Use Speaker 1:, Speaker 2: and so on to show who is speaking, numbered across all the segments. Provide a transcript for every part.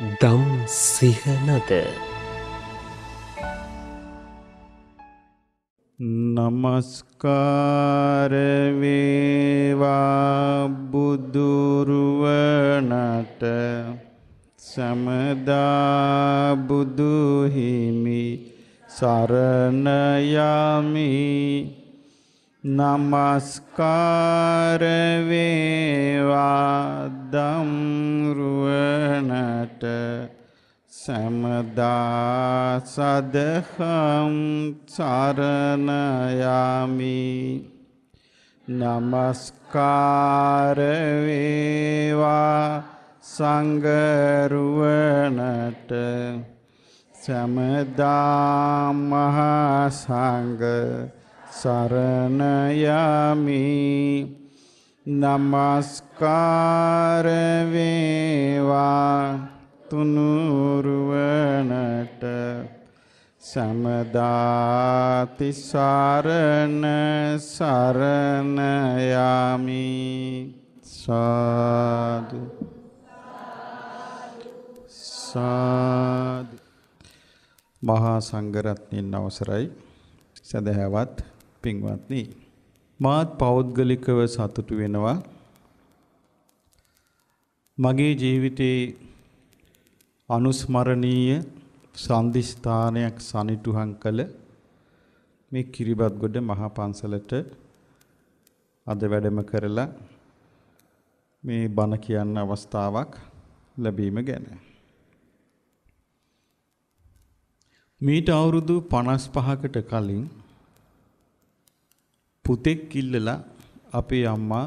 Speaker 1: දම් සිහනද
Speaker 2: නමස්කාරවේවා බුදුරුවනට සමදා බුදුහිමි සරණයමී නමස්කාර වේවා දම්රුවනට සමදා සදහම් සරණ යමි නමස්කාර වේවා සංගරුවනට සමදා මහා සංඝ සරණ යමි නමස්කාර වේවා තුනුරුවනට සමදාති සරණ සරණ යමි සාදු සාදු මහා සංඝරත්නයන් අවසරයි සදහැවත් පින්වත්නි මාත් පෞද්ගලිකව සතුටු වෙනවා
Speaker 1: මගේ ජීවිතේ අනුස්මරණීය සම්දිස්ථානයක් සනිටුහන් කළ මේ කිරිබත්ගොඩ මහා පන්සලට අද වැඩම කරලා මේ බණ කියන්න අවස්ථාවක් ලැබීම ගැන මීට අවුරුදු 55කට කලින් පුතෙක් ඉල්ලලා අපේ අම්මා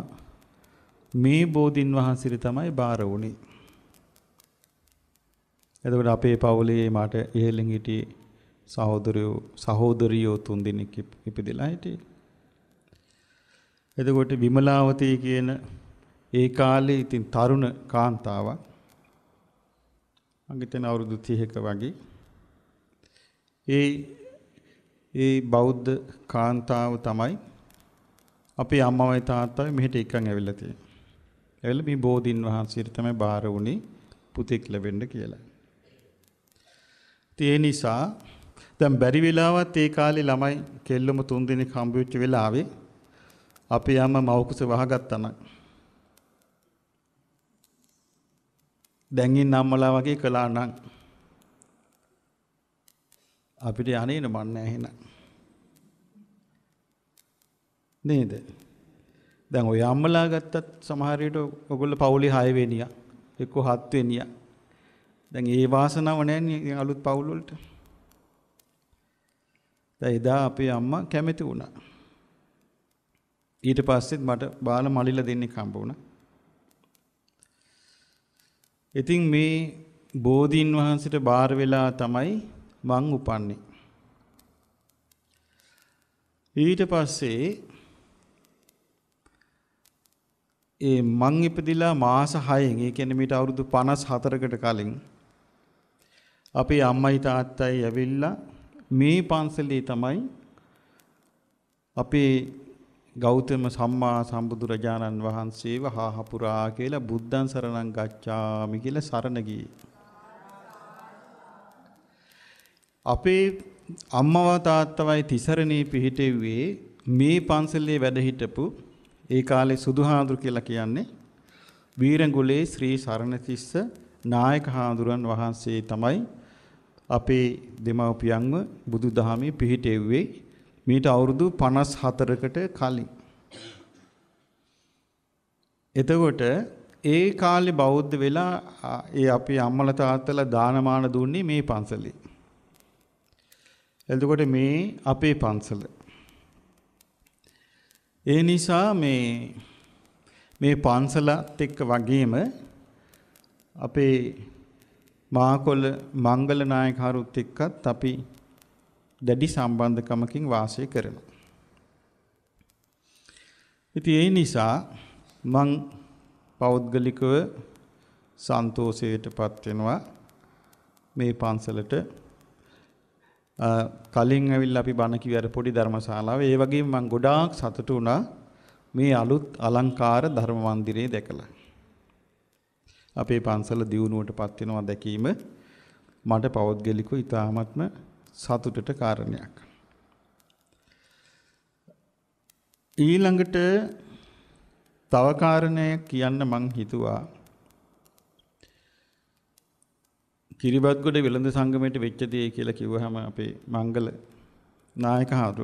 Speaker 1: මේ බෝධින් වහන්සේට තමයි බාර වුණේ. එතකොට අපේ පවුලේ මාට ඉහළින් හිටියේ සහෝදරයෝ සහෝදරියෝ තුන් දෙනෙක් ඉපදිලා හිටියේ. එතකොට විමලාවතී කියන ඒ කාලේ ඉතින් තරුණ කාන්තාවක් අංගිතන අවුරුදු 30ක වගේ ඒ ඒ බෞද්ධ කාන්තාව තමයි අපේ අම්මවයි තාත්තයි මෙහෙට එකන් ඇවිල්ලා තියෙනවා. ඇවිල්ලා මේ බෝධින් වහන්සේට තමයි බාර වුණේ පුතෙක් ලැබෙන්න කියලා. ඒ නිසා දැන් බැරි වෙලාවත් ඒ කාලේ ළමයි කෙල්ලම තුන් දිනක් හම්බුච්ච වෙලාවේ අපේ අම්මා මවකුස වහගත්තා නම් දැන් ඉන්න අම්මලා වගේ කළා නම් අපිට යන්නේ නෑ එහෙනම් නේද? දැන් ඔය අම්මලා ගත්තත් සමහර විට ඔයගොල්ලෝ පවුලේ 6 වෙනියා එක්ක 7 වෙනියා. දැන් ඒ වාසනාව නැන්නේ අලුත් පවුල් වලට. දැන් එදා අපේ අම්මා කැමති වුණා. ඊට පස්සෙත් මට බාල මලිලා දෙන්නෙක් හම්බ වුණා. ඉතින් මේ බෝධීන් වහන්සේට බාර වෙලා තමයි මං උපන්නේ. ඊට පස්සේ ඒ මං ඉපදිලා මාස 6න් ඒ කියන්නේ මීට අවුරුදු 54කට කලින් අපේ අම්මයි තාත්තයි ඇවිල්ලා මේ පන්සලේ තමයි අපේ ගෞතම සම්මා සම්බුදු රජාණන් වහන්සේව හාහපුරා කියලා බුද්ධං සරණං ගච්ඡාමි කියලා සරණ ගියේ. අපේ අම්මව තාත්තවයි තිසරණේ පිහිටෙව්වේ මේ පන්සලේ වැඩ හිටපු ඒ කාලේ සුදුහාඳුර කියලා කියන්නේ වීරගුලේ ශ්‍රී සරණතිස්ස නායක හාඳුරන් වහන්සේ තමයි අපේ දෙමව්පියන්ව බුදුදහමේ පිහිටෙව්වේ මීට අවුරුදු 54කට කලින්. එතකොට ඒ කාලේ බෞද්ධ වෙලා ඒ අපේ අම්මලා තාත්තලා දානමාන දුන්නේ මේ පන්සලේ. එතකොට මේ අපේ පන්සල. ඒ නිසා මේ මේ පන්සලත් එක්ක වගේම අපේ මාකොල මංගල නායකහරුත් එක්කත් අපි දැඩි සම්බන්ධකමකින් වාසය කරනවා. ඉතින් ඒ නිසා මං පෞද්ගලිකව සන්තෝෂයටපත් වෙනවා මේ පන්සලට කලින් ඇවිල්ලා අපි බණ කිව්ව අර පොඩි ධර්මශාලාව ඒ වගේම මම ගොඩාක් සතුටු වුණා මේ අලුත් අලංකාර ධර්ම මන්දිරේ දැකලා. අපේ පන්සල දියුණුවටපත් වෙනවා දැකීම මට පෞද්ගලිකව ඉතාමත්ම සතුටට කාරණයක්. ඊළඟට තව කාරණයක් කියන්න මං හිතුවා කිරිබත්ගොඩ වෙළඳ සංගමයට වෙච්ච දේ කියලා කිව්වහම අපේ මංගල නායක හඳු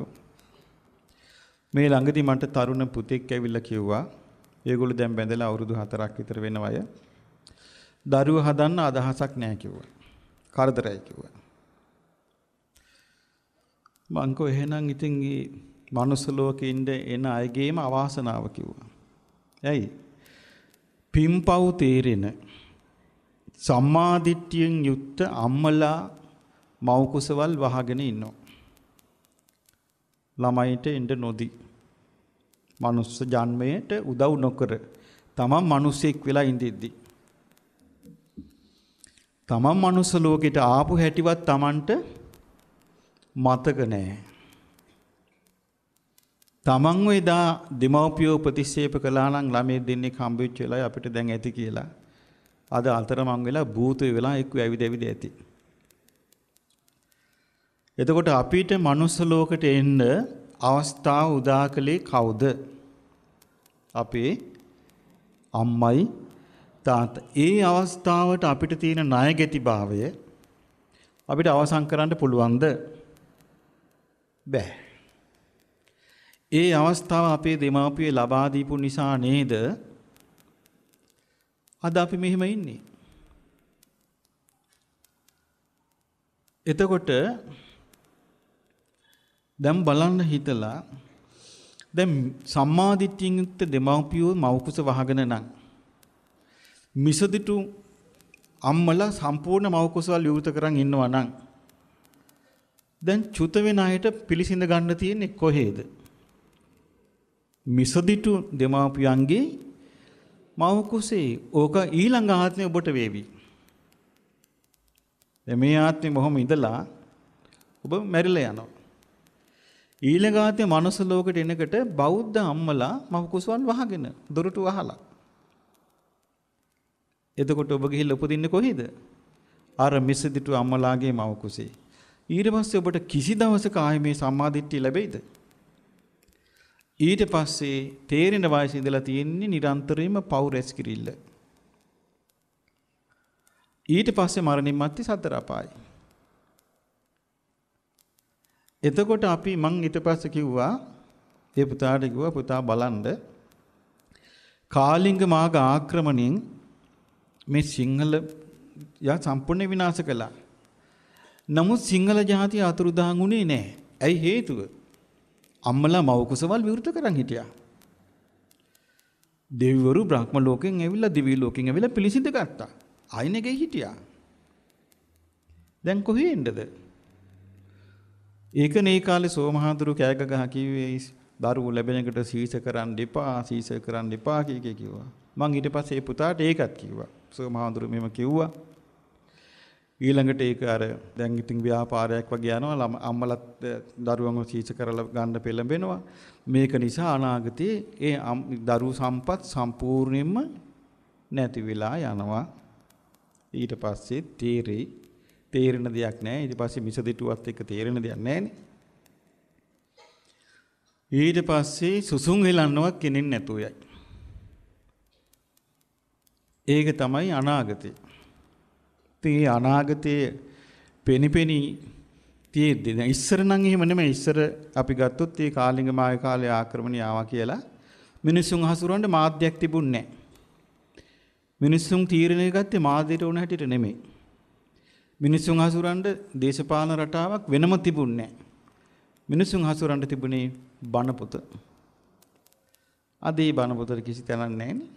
Speaker 1: මේ ළඟදී මට තරුණ පුතෙක් ඇවිල්ලා කිව්වා ඒගොල්ලෝ දැන් බැඳලා අවුරුදු 4ක් විතර වෙනවය දරුව හදන්න අදහසක් නැහැ කිව්වා කරදරයි කිව්වා මං කෝ එහෙනම් ඉතින් මේ මනුස්ස ලෝකේ ඉඳ එන අයගේම අවාසනාව කිව්වා එයි පිම්පව් තේරෙන්නේ සම්මාදිට්ඨියෙන් යුක්ත අම්මලා මව් කුසවල් වහගෙන ඉන්නවා. ළමයිට එඬ නොදී. මනුස්ස ජන්මයට උදව් නොකර තමන් මිනිසෙක් වෙලා ඉඳිද්දී. තමන් මනුස්ස ලෝකෙට ආපු හැටිවත් තමන්ට මතක නෑ. තමන්ව එදා දෙමව්පියෝ ප්‍රතික්ෂේප කළා නම් ළමයි දෙන්නේ හම්බෙච්ච වෙලාවයි අපිට දැන් ඇති කියලා. අද අතරමං වෙලා භූතය වෙලා එක්ක ඇවිද ඇවිද ඇති. එතකොට අපිට මනුස්ස ලෝකට එන්න අවස්ථාව උදා කළේ කවුද? අපේ අම්මයි තාත්තා. ඒ අවස්ථාවට අපිට තියෙන ණය ගැතිභාවය අපිට අවසන් කරන්න පුළුවන්ද? බෑ. ඒ අවස්ථාව අපේ දෙමාපිය ලබා දීපු නිසා නේද අද අපි මෙහෙම ඉන්නේ. එතකොට දැන් බලන්න හිතලා දැන් සම්මාදිට්ඨියෙන් යුක්ත දෙමව්පියෝ මවකුස වහගෙන නම් මිසදිටු අම්මලා සම්පූර්ණ මවකුසවල් විවෘත කරන් ඉන්නවා නම් දැන් චුත වෙන අයට පිළිසිඳ ගන්න තියෙන්නේ කොහේද මිසදිටු දෙමව්පියන්ගේ මව කුසේ ඕක ඊළඟ ආත්මේ ඔබට වේවි. මේ ආත්මේ මොහොම ඉඳලා ඔබ මැරිලා යනවා. ඊළඟ ආත්මේ මනුස්ස ලෝකෙට එනකොට බෞද්ධ අම්මලා මව කුසවන් වහගෙන දොරටු වහලා. එතකොට ඔබ ගිහිල්ලා උපදින්නේ කොහේද? අර මිසදිටු අම්මලාගේ මව කුසේ. ඊට පස්සේ ඔබට කිසි දවසක ආයේ මේ සම්මාදිට්ඨිය ලැබෙයිද? ඊට පස්සේ තේරෙන වයසේ ඉඳලා තියෙන්නේ නිරන්තරයෙන්ම පව් රැස් කිරිල්ල. ඊට පස්සේ මරණින් මත්තේ සතර අපායයි. එතකොට අපි මං ඊට පස්සේ කිව්වා ඒ පුතාට කිව්වා පුතා බලන්න කාලිංග මාග ආක්‍රමණයෙන් මේ සිංහල යා සම්පූර්ණ විනාශ කළා. නමුත් සිංහල ජාතිය අතුරුදහන් වුණේ නැහැ. ඇයි හේතුව? අම්මලා මව කුසවල් විවෘත කරන් හිටියා. දෙවිවරු බ්‍රහ්ම ලෝකෙන් ඇවිල්ලා දිවි ලෝකෙන් ඇවිල්ලා පිළිසිඳ ගත්තා. අයිනෙගේ හිටියා. දැන් කොහේ එන්නද? ඒක මේ කාලේ සෝමහාඳුරු කෑග ගහ කිව්වේ දරුවෝ ලැබෙනකට සීස කරන්න එපා සීස කරන්න එපා කිය කිව්වා. මං ඊට පස්සේ පුතාට ඒකත් කිව්වා. සෝමහාඳුරු මෙම කිව්වා. ඊළඟට ඒක අර දැන් ඉතින් ව්‍යාපාරයක් වගේ යනවා ළම අම්මලත් දරුවන්ව සීස කරලා ගන්න පෙළඹෙනවා මේක නිසා අනාගතයේ ඒ දරු සම්පත් සම්පූර්ණයෙන්ම නැති වෙලා යනවා ඊට පස්සේ තීරේ තේරෙන දෙයක් නැහැ ඊට පස්සේ මිසදිටුවත් එක්ක තේරෙන දෙයක් නැහැනේ ඊට පස්සේ සුසුම් හෙලන්නවත් කෙනෙක් නැතුවයි ඒක තමයි අනාගතේ තේ අනාගතයේ පෙනිපෙනී තියෙද්දි දැන් ඉස්සර නම් එහෙම නෙමෙයි ඉස්සර අපි ගත්තොත් මේ කාලිංග මාය කාලේ ආක්‍රමණය ආවා කියලා මිනිසුන් හසුරවන්න මාධ්‍යයක් තිබුණේ නැහැ. මිනිසුන් තීරණය ගත්තේ මාධ්‍යයට උණ හැටියට නෙමෙයි. මිනිසුන් හසුරවන්න දේශපාලන රටාවක් වෙනම තිබුණේ නැහැ. මිනිසුන් හසුරවන්න තිබුණේ බණ පොත. අද ඒ බණ පොතට කිසි තැනක් නැහැ නේ.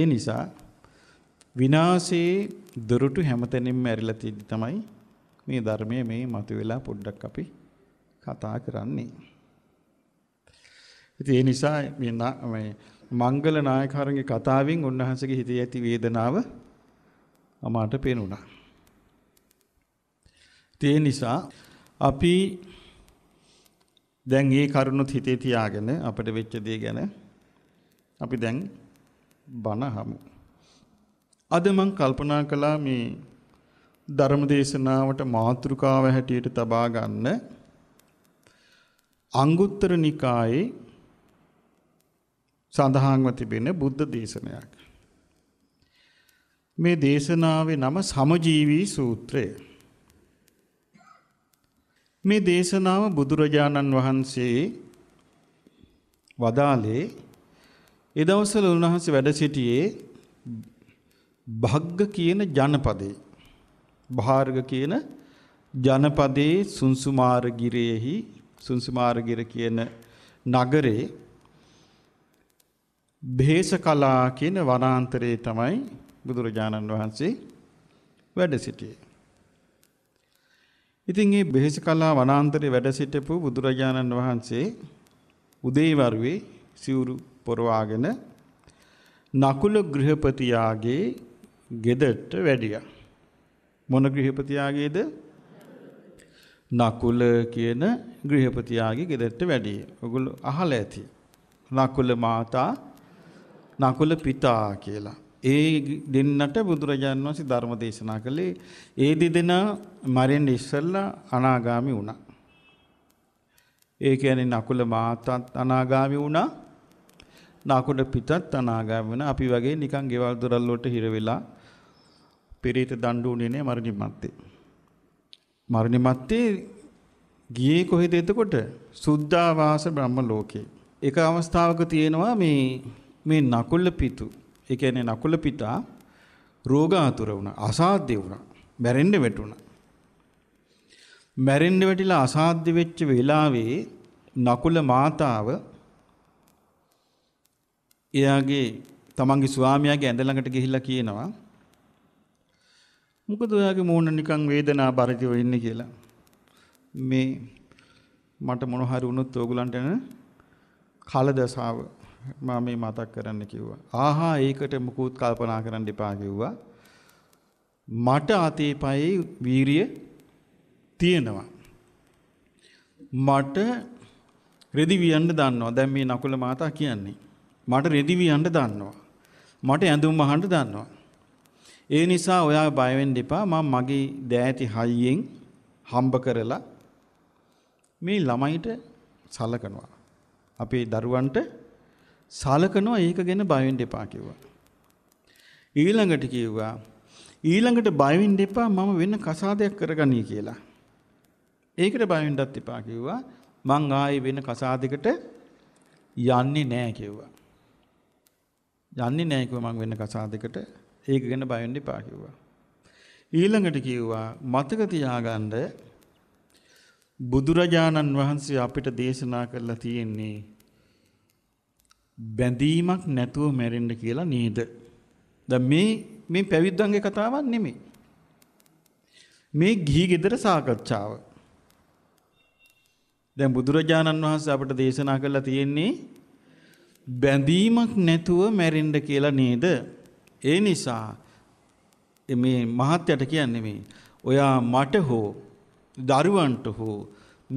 Speaker 1: ඒ නිසා විනාශේ දොරටු හැමතැනින්ම ඇරිලා තියෙද්දි තමයි මේ ධර්මයේ මේ මතුවලා පොඩ්ඩක් අපි කතා කරන්නේ. ඉතින් ඒ නිසා මේ මංගල නායකහරගේ කතාවෙන් උන්වහන්සේගේ හිතේ ඇති වේදනාව අමාට පේනුණා. ඒ නිසා අපි දැන් මේ කරුණුත් හිතේ තියාගෙන අපිට වෙච්ච දේ ගැන අපි දැන් බනහමු. අද මම කල්පනා කළා මේ ධර්මදේශනාවට මාතෘකාව හැටියට තබා ගන්න අංගුත්තර නිකායේ සඳහන්ව තිබෙන බුද්ධ දේශනයක්. මේ දේශනාවේ නම සමජීවී සූත්‍රය. මේ දේශනාව බුදුරජාණන් වහන්සේ වදාලේ ඒ දවස්වල උන්වහන්සේ වැඩ සිටියේ භග්ග කියන ජනපදේ භාර්ග කියන ජනපදයේ සුන්සුමාරගිරයේහි සුන්සුමාරගිර කියන නගරේ භේසකලා කියන වනාන්තරයේ තමයි බුදුරජාණන් වහන්සේ වැඩ සිටියේ. ඉතින් මේ බෙහෙසකලා වනාන්තරේ වැඩ සිටපු බුදුරජාණන් වහන්සේ උදේවරුේ සිවුරු පොරවාගෙන නකුල ගෘහපතියාගේ ගෙදරට වැඩියා. මොන ගෘහපතියාගේද? නකුල කියන ගෘහපතියාගේ ගෙදරට වැඩියේ. ඔගොල්ලෝ අහලා ඇති. නකුල මාතා නකුල පිතා කියලා. ඒ දෙන්නට බුදුරජාන් වහන්සේ ධර්ම දේශනා කළේ ඒ දෙදෙනා මරෙන් ඉස්සෙල්ලා අනාගාමි වුණා. ඒ කියන්නේ නකුල මාතත් අනාගාමි වුණා. නකුල පිතත් අනාගාමි වුණා. අපි වගේ නිකන් ගෙවල් දොරල් වලට හිර වෙලා පෙරේත දඬුුනේ නෑ මරණින් මත්තේ. මරණින් මත්තේ ගියේ කොහෙද එතකොට? සුද්ධාවාස බ්‍රහ්ම ලෝකේ. එක අවස්ථාවක තියෙනවා මේ මේ නකුල පිතු. ඒ කියන්නේ නකුල පිතා රෝගාතුර වුණා, අසාධ්‍ය වුණා, මැරෙන්න වැටුණා. මැරෙන්න වැටිලා අසාධ්‍ය වෙච්ච වෙලාවේ නකුල මාතාව එයාගේ තමන්ගේ ස්වාමියාගේ ඇඳ ළඟට ගිහිල්ලා කියනවා මොකද ඔයාගේ මූණ නිකන් වේදනා බරිතව ඉන්නේ කියලා. මේ මට මොන හරි වුණොත් ඕගලන්ට එන කලදසාව මම මේ මතක් කරන්න කිව්වා. ආහා ඒකට මුකුත් කල්පනා කරන්න එපා කිව්වා. මට අතේ පයේ වීරිය තියෙනවා. මට රෙදි වියන්න දන්නවා. දැන් මේ නකුල මාතා කියන්නේ. මට රෙදි වියන්න දන්නවා. මට ඇඳුම් අහන්න දන්නවා. ඒ නිසා ඔයා බය වෙන්න එපා. මම මගේ දෑති හයියෙන් හම්බ කරලා මේ ළමයිට සලකනවා. අපේ දරුවන්ට සලකනවා ඒක ගැන බය වෙන්න එපා කිව්වා. ඊළඟට කිව්වා ඊළඟට බය වෙන්න එපා මම වෙන කසාදයක් කරගනී කියලා. ඒකට බය වෙන්නත් එපා කිව්වා. මං ආයේ වෙන කසාදයකට යන්නේ නැහැ කිව්වා. යන්නේ නැහැ කිව්වා මං වෙන කසාදයකට ඒක ගැන බය වෙන්න එපා කිව්වා. ඊළඟට කිව්වා මතක තියාගන්න බුදුරජාණන් වහන්සේ අපිට දේශනා කරලා තියෙන්නේ බැඳීමක් නැතුව මැරෙන්න කියලා නේද? දැන් මේ මේ පැවිද්දන්ගේ කතාවක් නෙමෙයි. මේ ගිහි ගෙදර සාකච්ඡාව. දැන් බුදුරජාණන් වහන්සේ අපට දේශනා කරලා තියෙන්නේ බැඳීමක් නැතුව මැරෙන්න කියලා නේද? ඒ නිසා මේ මහත්යට කියන්නේ මේ ඔයා මට හෝ දරුවන්ට හෝ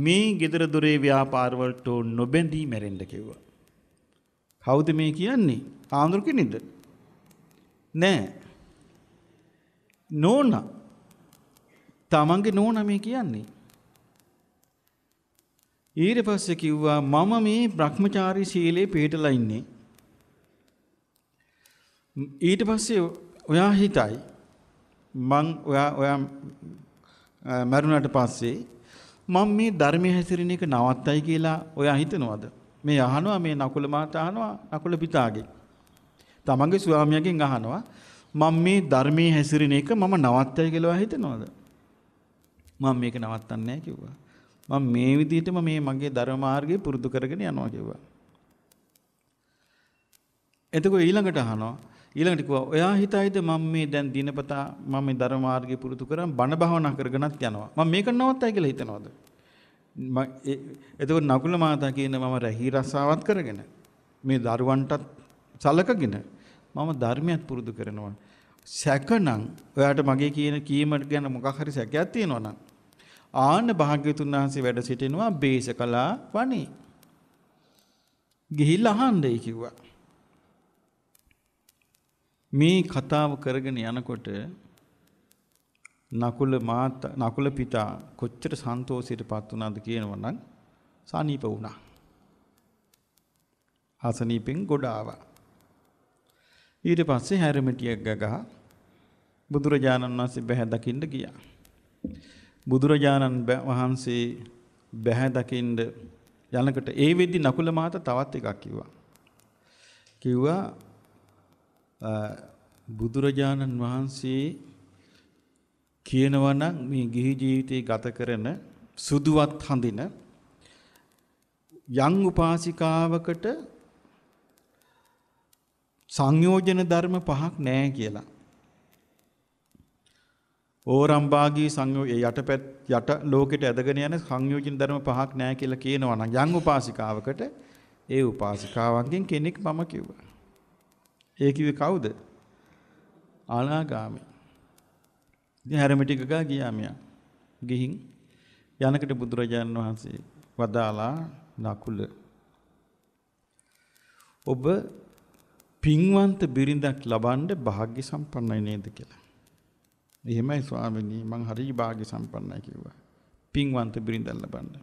Speaker 1: මේ gedara dore ව්‍යාපාර වලට නොබැඳී මැරෙන්න කිව්වා. කවුද මේ කියන්නේ? ආන්දර කෙනෙක්ද? නෑ. නෝනා. තමන්ගේ නෝනා මේ කියන්නේ. ඊට පස්සේ කිව්වා මම මේ Brahmachari සීලේ පිළිටලා ඉන්නේ. ඊට පස්සේ ඔයා හිතයි මං ඔයා ඔයා මැරුණාට පස්සේ මම මේ ධර්මයේ හැසිරෙන එක නවත්තයි කියලා ඔයා හිතනවද? මේ අහනවා මේ නකුල මාත අහනවා නකුල පිතාගේ. තමන්ගේ ස්වාමියාගෙන් අහනවා මම මේ ධර්මයේ හැසිරෙන එක මම නවත්තයි කියලා හිතනවද? මම මේක නවත්තන්නේ නැහැ කිව්වා. මම මේ විදිහටම මේ මගේ ධර්ම මාර්ගය පුරුදු කරගෙන යනවා කිව්වා. එතකොට ඊළඟට අහනවා ඊළඟට කිව්වා ඔයා හිතයිද මම මේ දැන් දිනපතා මම මේ ධර්ම මාර්ගය පුරුදු කරන් බණ භාවනා කරගෙනත් යනවා. මම මේක නවත්තයි කියලා හිතනවද? මම එතකොට නකුල මාතා කියන මම රැහි රසාවත් කරගෙන මේ දරුවන්ටත් සලකගෙන මම ධර්මයක් පුරුදු කරනවා. සැකනම් ඔයාට මගේ කියන කීම ගැන මොකක් හරි සැකයක් තියෙනවා නම් ආන්න භාග්‍යතුන් වහන්සේ වැඩ සිටිනවා බේසකලා වනේ. ගිහිල්ලා අහන්නයි කිව්වා. මේ කතාව කරගෙන යනකොට නකුල මාතා නකුල පිතා කොච්චර සන්තෝෂයටපත් වුණාද කියනවා නම් සානීප වුණා. අසනීපෙන් ගොඩ ආවා. ඊට පස්සේ හැරමිටියක් ගගහ බුදුරජාණන් වහන්සේ බැහැ දකින්න ගියා. බුදුරජාණන් වහන්සේ බැහැ දකින්න යනකොට ඒ වෙද්දි නකුල මාතා තවත් එකක් කිව්වා. කිව්වා බුදුරජාණන් වහන්සේ කියනවා නම් මේ ගිහි ජීවිතේ ගත කරන සුදුවත් හඳින යම් උපාසිකාවකට සංයෝජන ධර්ම පහක් නැහැ කියලා. ඕරම්බාගී සංයෝ යටපැත් යට ලෝකෙට ඇදගෙන යන සංයෝජන ධර්ම පහක් නැහැ කියලා කියනවා නම් යම් උපාසිකාවකට ඒ උපාසිකාවන්ගෙන් කෙනෙක් මම කිව්වා. ඒ කිව්වේ කවුද? අනාගාමී. ඉතින් හැරමිටික ගා ගියා මියා. ගිහින් යනකට බුදුරජාණන් වහන්සේ වදාලා නකුල ඔබ පින්වන්ත බිරිඳක් ලබන්න වාග්ය සම්පන්නයි නේද කියලා. එහෙමයි ස්වාමීනි මං හරි වාග්ය සම්පන්නයි කිව්වා. පින්වන්ත බිරිඳක් ලබන්න.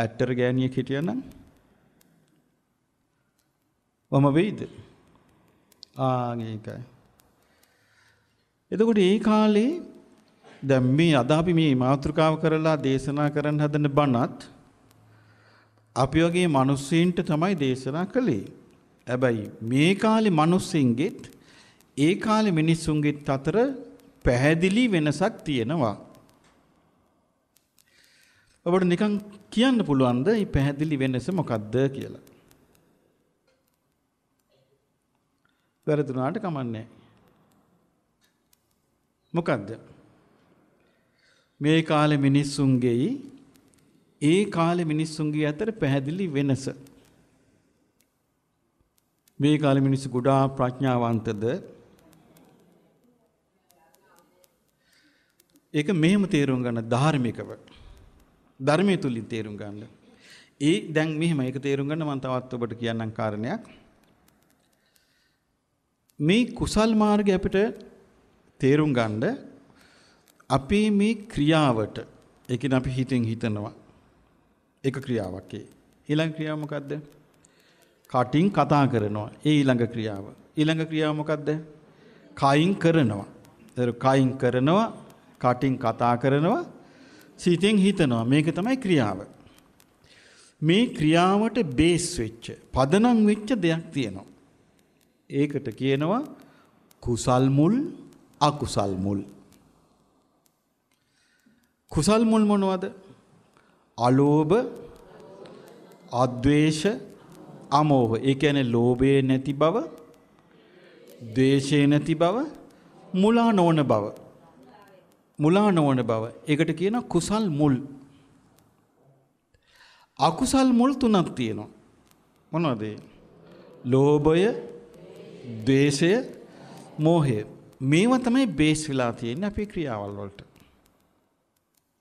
Speaker 1: ඇටර් ගෑණියෙක් හිටියනම් වම වෙයිද? ආගේකයි. එතකොට ඒ කාලේ දැන් මේ අද අපි මේ මාතෘකාව කරලා දේශනා කරන්න හදන බණත් අපි වගේ මිනිස්සුන්ට තමයි දේශනා කළේ. හැබැයි මේ කාලේ මිනිස්සුන්ගෙත් ඒ කාලේ මිනිස්සුන්ගෙත් අතර පැහැදිලි වෙනසක් තියෙනවා. ඔබට නිකන් කියන්න පුළුවන්ද මේ පැහැදිලි වෙනස මොකක්ද කියලා? වැරදුනාට කමන්නේ මොකද්ද? මේ කාලේ මිනිස්සුන්ගේයි ඒ කාලේ මිනිස්සුන්ගේ අතර පැහැදිලි වෙනස. මේ කාලේ මිනිස්සු ගොඩාක් ප්‍රඥාවන්තද? ඒක මෙහෙම තේරුම් ගන්න ධාර්මිකව. ධර්මයේ තුලින් තේරුම් ගන්න. ඒ දැන් මෙහෙම ඒක තේරුම් ගන්න මම තවත් ඔබට කියන්නම් කාරණයක්. මේ කුසල් මාර්ගය අපිට තේරුම් ගන්න අපේ මේ ක්‍රියාවට ඒ කියන්නේ අපි හිතෙන් හිතනවා එක ක්‍රියාවක් ඒ ඊළඟ ක්‍රියාව මොකද්ද? කටින් කතා කරනවා. ඒ ඊළඟ ක්‍රියාව. ඊළඟ ක්‍රියාව මොකද්ද? කයින් කරනවා. ඒතර කයින් කරනවා, කටින් කතා කරනවා, සිතෙන් හිතනවා. මේක තමයි ක්‍රියාව. මේ ක්‍රියාවට බේස් වෙච්ච, පදනම් වෙච්ච දෙයක් තියෙනවා. ඒකට කියනවා කුසල් මුල් අකුසල් මුල්. කුසල් මුල් මොනවද? අලෝභ අද්වේෂ අමෝහ. ඒ කියන්නේ ලෝභය නැති බව, ද්වේෂය නැති බව, මුලා නොවන බව. මුලා නොවන බව. ඒකට කියන කුසල් මුල්. අකුසල් මුල් තුනක් තියෙනවා. මොනවද? ලෝභය ද්වේෂය, මෝහය. මේවා තමයි බේස් වෙලා තියෙන්නේ අපේ ක්‍රියාවල් වලට.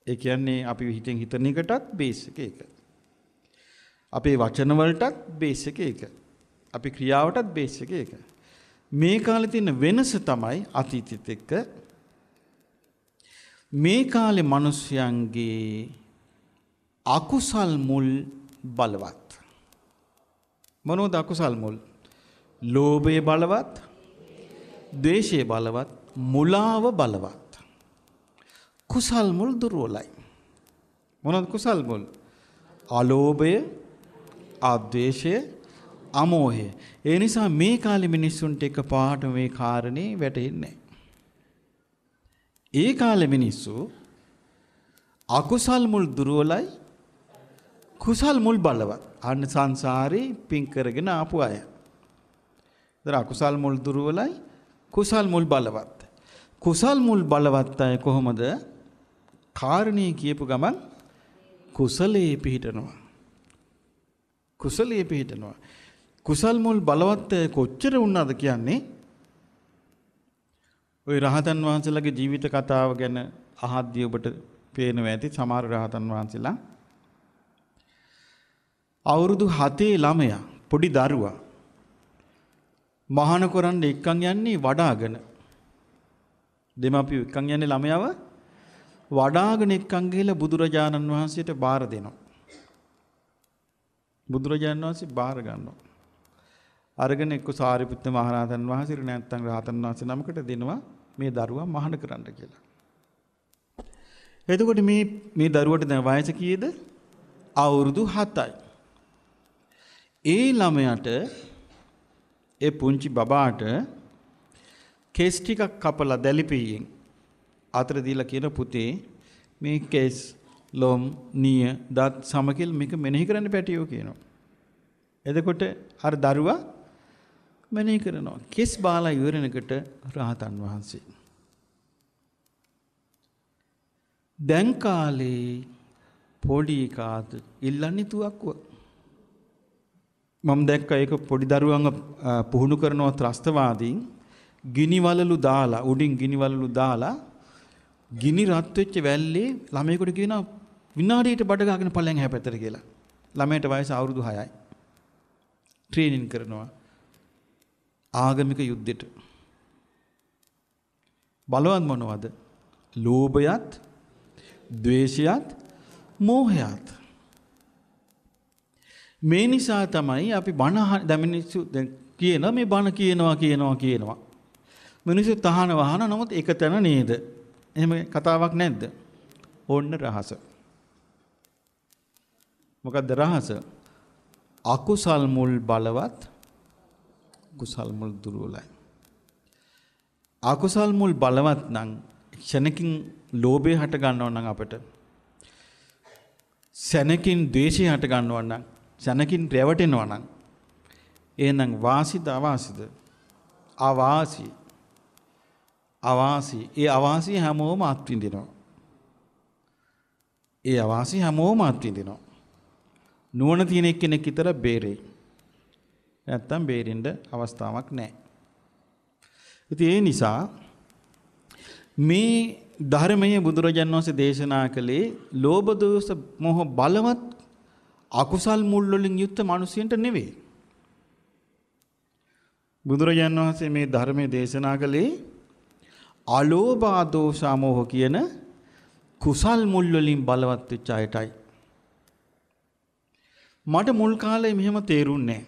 Speaker 1: ඒ කියන්නේ අපි හිතෙන් හිතන එකටත් බේස් එක ඒක. අපේ වචන වලටත් බේස් එක ඒක. අපි ක්‍රියාවටත් බේස් එක ඒක. මේ කාලේ තියෙන වෙනස තමයි අතීතෙත් එක්ක මේ කාලේ මිනිස්යන්ගේ අකුසල් මුල් බලවත්. මොනෝද අකුසල් මුල්? ලෝභය බලවත්, ද්වේෂය බලවත්, මුලාව බලවත්. කුසල් මුල් දුර්වලයි. මොනවද කුසල් මුල්? අලෝභය, ආද්වේෂය, අමෝහය. ඒ නිසා මේ කාලේ මිනිස්සුන්ට එක පාට මේ කාරණේ වැටහෙන්නේ ඒ කාලේ මිනිස්සු අකුසල් මුල් දුර්වලයි කුසල් මුල් බලවත්. අන්න සංසාරේ පින් කරගෙන ආපු අය. ඒතර අකුසල් මුල් දුර්වලයි කුසල් මුල් බලවත්. කුසල් මුල් බලවත් අය කොහොමද? කාරණේ කියපු ගමන් කුසලයේ පිහිටනවා. කුසලයේ පිහිටනවා. කුසල් මුල් බලවත් අය කොච්චර වුණාද කියන්නේ? ওই රහතන් වහන්සේලාගේ ජීවිත කතාව ගැන අහද්දී ඔබට පේනවා ඇති සමහර රහතන් වහන්සේලා අවුරුදු 7 ළමයා පොඩි දරුවා මහාන කරන්න එක්කන් යන්නේ වඩාගෙන. දෙමාපියෝ එක්කන් යන්නේ ළමයාව වඩාගෙන එක්කන් ගිහලා බුදුරජාණන් වහන්සේට බාර දෙනවා. බුදුරජාණන් වහන්සේ බාර ගන්නවා. අරගෙන එක්ක සාරිපුත්ත මහරහතන් වහන්සේ නැත්නම් රහතන් වහන්සේ නමකට දෙනවා මේ දරුවා මහාන කරන්න කියලා. එතකොට මේ මේ දරුවට දැන් වයස කීයද? අවුරුදු 7යි. ඒ ළමයාට ඒ පුංචි බබාට කේස් ටිකක් කපලා දැලිපියෙන් අතර දීලා කියන පුතේ මේ කේස් ලොම් නිය දත් සමකෙල් මේක මෙනෙහි කරන්න පැටියෝ කියනවා. එතකොට අර දරුවා මෙනෙහි කරනවා. කෙස් බාලා ඉවරනකට රහතන් වහන්සේ. දැන් කාලේ පොඩි කාත ඉල්ලන්නේ තුවක්කුව. මම දැක්ක ඒක පොඩි දරුවන්ව පුහුණු කරනවා ත්‍රස්තවාදීන් ගිනිවලලු දාලා උඩින් ගිනිවලලු දාලා ගිනි රත් වෙච්ච වැල්ලේ ළමයෙකුට කියනවා විනාඩියට බඩ ගාගෙන පලයන් හැපැතර කියලා. ළමයට වයස අවුරුදු 6යි. ට්‍රේනින් කරනවා ආගමික යුද්ධෙට. බලවත් මොනවද? ලෝභයත්, ද්වේෂයත්, මෝහයත්. මේ නිසා තමයි අපි බණ දැමිනිස්සු කියන මේ බණ කියනවා කියනවා කියනවා. මිනිස්සු තහන වහන නමුත් එක තැන නේද. එහෙම කතාවක් නැද්ද. ඔන්න රහස. මොකක්ද රහස. අකුසල් මුල් බලවත් කුසල් මුල් දුරුවලයි. අකුසල් මුල් බලවත් නම් ක්ෂණකින් ලෝභය හට ගන්නව නම් අපිට සැනකින් ද්වේෂය හට ගන්නව නම් සැනකින් රැවටෙනවා නම් එහෙනම් වාසිද අවාසිද? අවාසි. අවාසි. ඒ අවාසි හැමෝම අත්විඳිනවා. ඒ අවාසි හැමෝම අත්විඳිනවා. නුවණ තියෙන එක්කෙනෙක් විතර බේරෙයි. නැත්තම් බේරෙන්න අවස්ථාවක් නැහැ. ඉතින් ඒ නිසා මේ ධර්මයේ බුදුරජාණන් වහන්සේ දේශනා කළේ ලෝභ දෝෂ මොහ බලවත් අකුසල් මුල් වලින් යුක්ත මිනිසෙන්ට නෙවෙයි. බුදුරජාන් වහන්සේ මේ ධර්මයේ දේශනා කළේ අලෝභ දෝෂාමෝහ කියන කුසල් මුල් වලින් බලවත් වෙච්ච අයටයි. මට මුල් කාලේ මෙහෙම තේරුන්නේ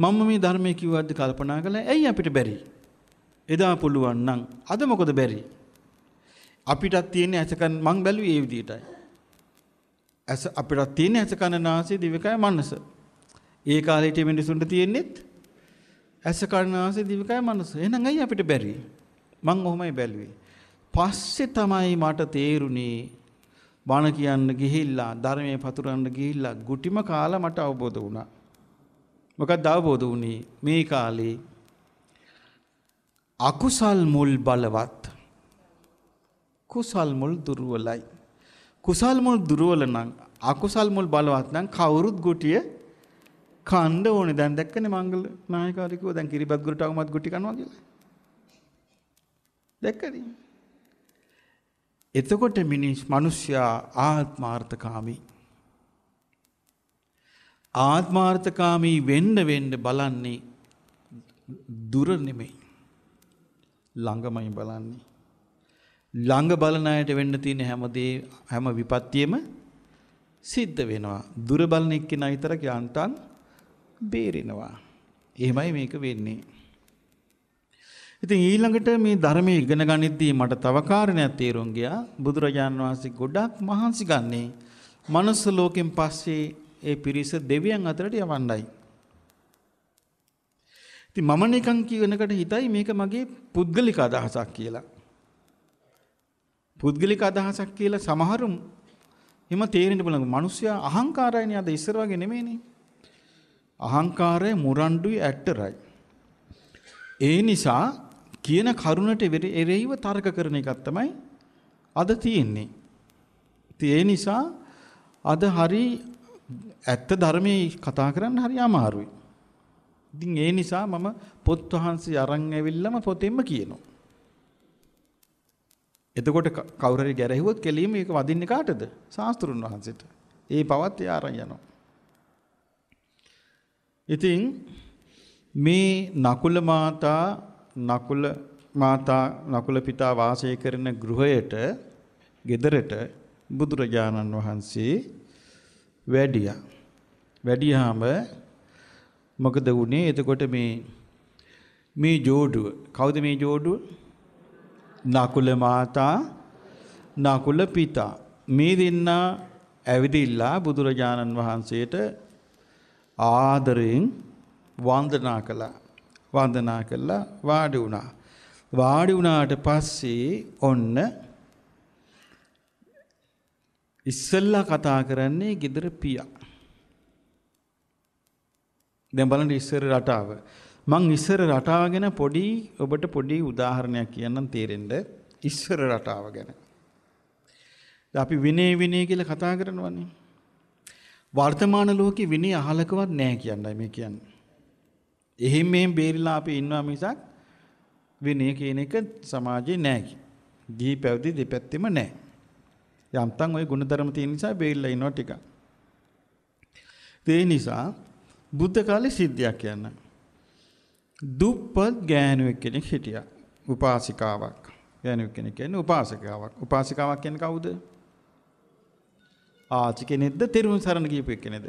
Speaker 1: නැහැ. මම මේ ධර්මයේ කිව්වද්දි කල්පනා කළා ඇයි අපිට බැරි? එදා පුළුවන් නම් අද මොකද බැරි? අපිටත් තියෙන ඇසකන් මං බැලුවේ ඒ විදිහටයි. ඇස අපිට තියෙන ඇස කන නාසය දිවකය මනස. ඒ කාලේට මිනිසුන්ට තියෙන්නේත් ඇස කන නාසය දිවකය මනස. එහෙනම් ඇයි අපිට බැරි? මං ඔහොමයි බැලුවේ. පස්සේ තමයි මට තේරුණේ බණ කියන්න ගිහිල්ලා ධර්මයේ පතුරවන්න ගිහිල්ලා ගුටිම කාලා මට අවබෝධ වුණා. මොකක්ද අවබෝධ වුණේ මේ කාලේ අකුසල් මුල් බලවත් කුසල් මුල් දුර්වලයි. කුසල් මුල් දුර්වල නම් අකුසල් මුල් බලවත් නම් කවුරුත් ගුටිය කන්න ඕනේ. දැන් දැක්කනේ මංගල නායකාරී කිව්වා දැන් කිරිබත් ගුරුට අවමත් ගුටි කනවා කියලා. දැක්කනේ. එතකොට මිනිස් මිනිස්යා ආත්මාර්ථකාමී. ආත්මාර්ථකාමී වෙන්න වෙන්න බලන්නේ දුර නෙමෙයි. ළඟමයි බලන්නේ. ළඟ බලන අයට වෙන්න තියෙන හැම දේ හැම විපත්තියෙම සිද්ධ වෙනවා. දුර බලන එක්කෙනා විතරක් යන්තම් බේරෙනවා. එහෙමයි මේක වෙන්නේ. ඉතින් ඊළඟට මේ ධර්මයේ ඉගෙන ගනිද්දී මට තව කාරණයක් තේරුම් ගියා. බුදුරජාන් වහන්සේ ගොඩක් මහන්සි ගන්නේ මනුස්ස ලෝකෙන් පස්සේ ඒ පිරිස දෙවියන් අතරට යවන්නයි. ඉතින් මම නිකන් කියනකට හිතයි මේක මගේ පුද්ගලික අදහසක් කියලා. පුද්ගලික අදහසක් කියලා සමහරු එහෙම තේරෙන්න බලන්න. මිනිස්සයා අහංකාරයිනේ අද ඉස්සර වගේ නෙමෙයිනේ. අහංකාරය මුරණ්ඩුයි ඇට්ටරයි. ඒ නිසා කියන කරුණට එරෙහිව තර්ක කරන එකක් තමයි අද තියෙන්නේ. ඉතින් ඒ නිසා අද හරි ඇත්ත ධර්මයේ කතා කරන්න හරි අමාරුයි. ඉතින් ඒ නිසා මම පොත් වහන්සේ අරන් ඇවිල්ලාම පොතෙන්ම කියනවා. එතකොට කවුරුරි ගැරහුවොත් කෙලින්ම ඒක වදින්නේ කාටද? ශාස්ත්‍රුන් වහන්සේට. ඒ පවත් එයා අරන් යනවා. ඉතින් මේ නකුල මාතා නකුල මාතා නකුල පිතා වාසය කරන ගෘහයට ගෙදරට බුදුරජාණන් වහන්සේ වැඩියා. වැඩියාම මොකද වුනේ? එතකොට මේ මේ جوړුව කවුද මේ جوړුව? නකුල මාතා නකුල පිතා. මේ දෙන්න ඇවිදිල්ලා බුදුරජාණන් වහන්සේට ආදරයෙන් වන්දනා කළා. වන්දනා කළා වාඩි වුණා. වාඩි වුණාට පස්සේ ඔන්න ඉස්සෙල්ලා කතා කරන්නේ gedara පියා. දැන් බලන්න ඉස්සර රටාව. මං ඉස්සර රටාව ගැන පොඩි ඔබට පොඩි උදාහරණයක් කියන්නම් තේරෙන්න ඉස්සර රටාව ගැන. අපි විනය විනය කියලා කතා කරනවනේ. වර්තමාන ලෝකේ විනය අහලකවත් නැහැ කියන්නේ මේ කියන්නේ. එහෙම මෙහෙම බේරිලා අපි ඉන්නවා මිසක් විනය කියන එක සමාජේ නැහැ. දී පැවිදි දෙපැත්තෙම නැහැ. යම්තම් ওই ගුණධර්ම තියෙන නිසා බේරිලා ඉන්නවා ටිකක්. ඒ නිසා බුද්ධ කාලේ සිද්ධියක් කියන්නේ දුප්පත් ගෑනුවෙක් කෙනෙක් හිටියා. උපාසිකාවක්. ගෑනුවෙක් කෙනෙක් කියන්නේ උපාසිකාවක්. උපාසිකාවක් කියන්නේ කවුද? ආචි කෙනෙක්ද? තෙරුවන් සරණ ගියපු කෙනෙක්ද?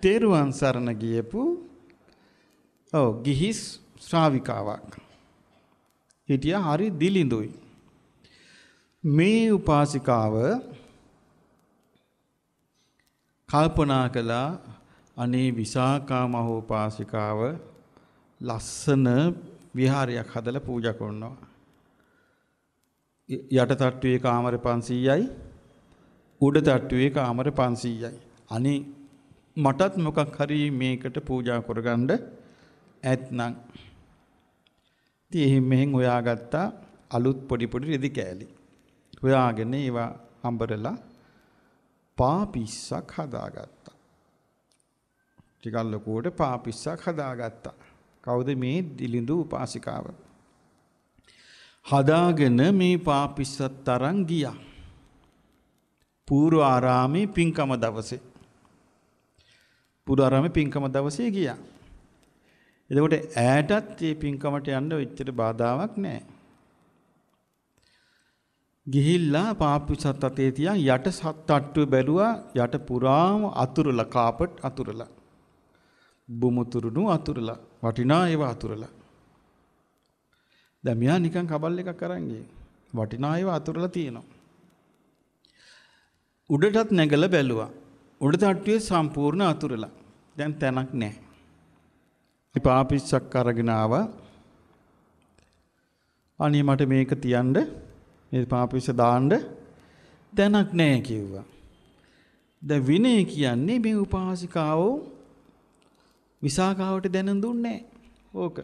Speaker 1: තෙරුවන් සරණ ගියපු ඔව් ගිහි ශ්‍රාවිකාවක්. හිටියා හරි දිලිඳුයි. මේ උපාසිකාව කල්පනා කළා අනේ විසාකා මහෝපාසිකාව ලස්සන විහාරයක් හදලා පූජා කරනවා. යට තට්ටුවේ කාමර 500යි උඩ තට්ටුවේ කාමර 500යි. අනේ මටත් මොකක් හරි මේකට පූජා කරගන්න ඇත්නම්. ඉතින් එහෙන් මෙහෙන් හොයාගත්තා අලුත් පොඩි පොඩි රෙදි කෑලි. හොයාගෙන ඒවා අඹරලා පාපිස්සක් හදාගත්තා. ටිකක් ලොකුවට පාපිස්සක් හදාගත්තා. කවුද මේ දිලිඳු උපාසිකාව? හදාගෙන මේ පාපිස්සත් තරන් ගියා. පූර්ව ආරාමේ පින්කම දවසේ. පූර්ව ආරාමේ පින්කම දවසේ ගියා. එතකොට ඈටත් මේ පින්කමට යන්න ඔච්චර බාධාවක් නැහැ. ගිහිල්ලා පාපිස්සත් අතේ තියන් යට සත් අට්ටුව බැලුවා යට පුරාම අතුරුලා කාපට් අතුරුලා බුමුතුරුණු අතුරලා වටිනා ඒවා අතුරලා දැන් මෙයා නිකන් කබල් එකක් අරන් ගියේ වටිනා ඒවා අතුරලා තියෙනවා උඩටත් නැගලා බැලුවා උඩ තට්ටුවේ සම්පූර්ණ අතුරලා දැන් තැනක් නැහැ ඉතින් පාපිස්සක් අරගෙන ආවා අනේ මට මේක තියන්න මේ පාපිස්ස දාන්න තැනක් නැහැ කිව්වා දැන් විනය කියන්නේ මේ උපාසිකාවෝ විසාකාවට දැනුම් දුන්නේ ඕක.